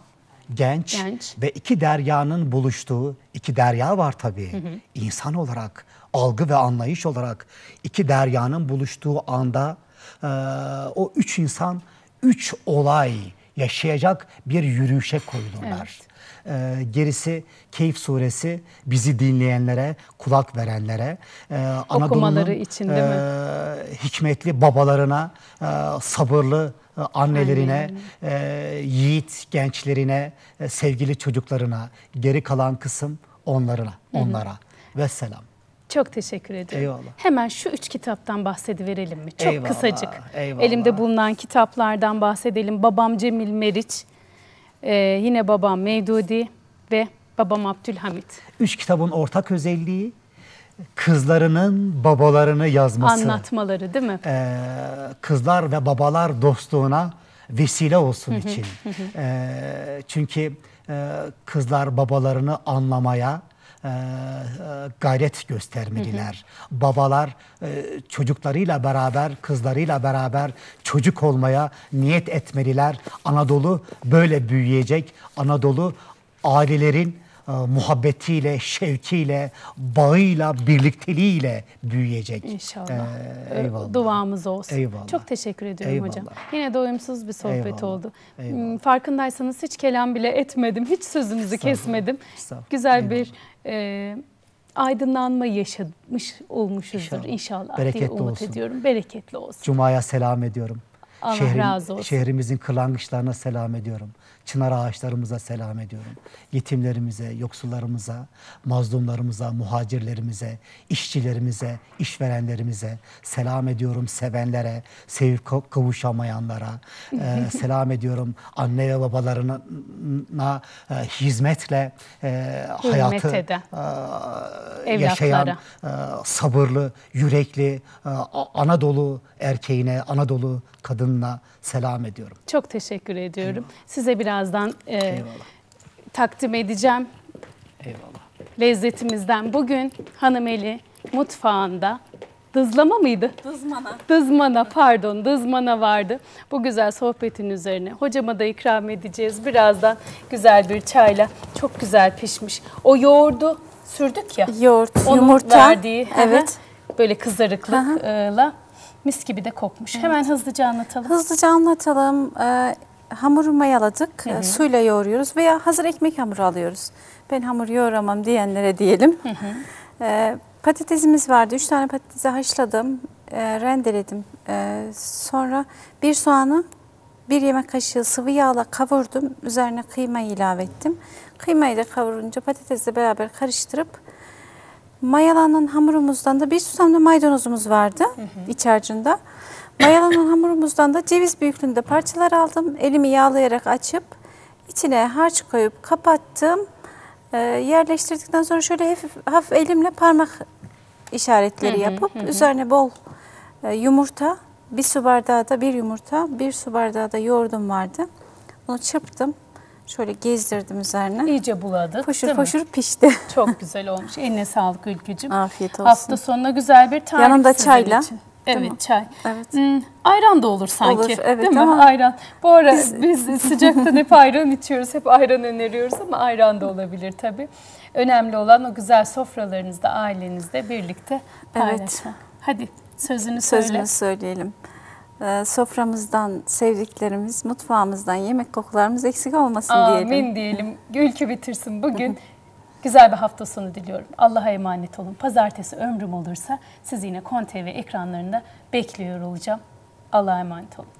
genç, genç ve iki deryanın buluştuğu, iki derya var tabii. Hı hı. İnsan olarak algı ve anlayış olarak iki deryanın buluştuğu anda e, o üç insan üç olay yaşayacak bir yürüyüşe koyulurlar. Evet. E, gerisi Keyif Suresi bizi dinleyenlere, kulak verenlere, e, Anadolu'nun e, için, e, hikmetli babalarına, e, sabırlı e, annelerine, Annelerine. e, yiğit gençlerine, e, sevgili çocuklarına, geri kalan kısım onlarına, onlara. Hı hı. Vesselam. Çok teşekkür ederim. Eyvallah. Hemen şu üç kitaptan bahsediverelim mi? Çok eyvallah, kısacık. Eyvallah. Elimde bulunan kitaplardan bahsedelim. Babam Cemil Meriç, e, yine babam Mevdudi ve babam Abdülhamit. Üç kitabın ortak özelliği kızlarının babalarını yazması. Anlatmaları değil mi? Ee, kızlar ve babalar dostluğuna vesile olsun için. ee, çünkü e, kızlar babalarını anlamaya, e, gayret göstermeliler. Hı hı. Babalar e, çocuklarıyla beraber, kızlarıyla beraber çocuk olmaya niyet etmeliler. Anadolu böyle büyüyecek. Anadolu ailelerin e, muhabbetiyle, şevkiyle, bağıyla, birlikteliğiyle büyüyecek. İnşallah. Ee, eyvallah. Duamız olsun. Eyvallah. Çok teşekkür ediyorum eyvallah. hocam. Yine doyumsuz bir sohbet eyvallah. oldu. Eyvallah. Hmm, farkındaysanız hiç kelam bile etmedim. Hiç sözünüzü kesmedim. Güzel eyvallah. bir e, aydınlanma yaşamış olmuşuzdur inşallah, inşallah Bereketli diye umut olsun. ediyorum. Bereketli olsun. Cuma'ya selam ediyorum. Allah Şehrin, razı olsun. Şehrimizin kırlangıçlarına selam ediyorum çınar ağaçlarımıza selam ediyorum. Yetimlerimize, yoksullarımıza, mazlumlarımıza, muhacirlerimize, işçilerimize, işverenlerimize selam ediyorum sevenlere, sevip kavuşamayanlara e, selam ediyorum anne ve babalarına e, hizmetle e, hayatı e, yaşayan e, sabırlı, yürekli e, Anadolu erkeğine, Anadolu kadınına selam ediyorum. Çok teşekkür ediyorum. Size biraz birazdan e, takdim edeceğim. Eyvallah. Lezzetimizden bugün hanımeli mutfağında Dızlama mıydı? Dızmana. Dızmana pardon dızmana vardı. Bu güzel sohbetin üzerine hocama da ikram edeceğiz. Birazdan güzel bir çayla çok güzel pişmiş. O yoğurdu sürdük ya. Yoğurt, onun yumurta. verdiği evet. böyle kızarıklıkla mis gibi de kokmuş. Hemen hızlıca anlatalım. Hızlıca anlatalım. Ee, hamuru mayaladık, hı e, hı. suyla yoğuruyoruz veya hazır ekmek hamuru alıyoruz. Ben hamur yoğuramam diyenlere diyelim. Hı hı. E, patatesimiz vardı. Üç tane patatesi haşladım, e, rendeledim. E, sonra bir soğanı bir yemek kaşığı sıvı yağla kavurdum. Üzerine kıymayı ilave ettim. Kıymayı da kavurunca patatesle beraber karıştırıp mayalanan hamurumuzdan da bir susamda maydanozumuz vardı hı hı. iç harcında. Mayalanan hamurumuzdan da ceviz büyüklüğünde parçalar aldım. Elimi yağlayarak açıp içine harç koyup kapattım. E, yerleştirdikten sonra şöyle hafif, hafif elimle parmak işaretleri hı hı, yapıp hı. üzerine bol e, yumurta, bir su bardağı da bir yumurta, bir su bardağı da yoğurdum vardı. Onu çırptım. Şöyle gezdirdim üzerine. İyice buladı. Foşur foşur mi? pişti. Çok güzel olmuş. Eline sağlık Ülkücüm. Afiyet olsun. Hafta sonuna güzel bir tarif Yanında çayla. Için. Evet değil çay. Evet. Hmm, ayran da olur sanki. Olur evet değil mi? ayran. Bu ara biz, biz sıcaktan hep ayran içiyoruz, hep ayran öneriyoruz ama ayran da olabilir tabii. Önemli olan o güzel sofralarınızda, ailenizde birlikte paylaşmak. Evet. Hadi sözünü söyle. Sözünü söyleyelim. E, soframızdan sevdiklerimiz, mutfağımızdan yemek kokularımız eksik olmasın Amin diyelim. Amin diyelim. Gülkü bitirsin bugün. Güzel bir hafta sonu diliyorum. Allah'a emanet olun. Pazartesi ömrüm olursa siz yine Kon TV ekranlarında bekliyor olacağım. Allah'a emanet olun.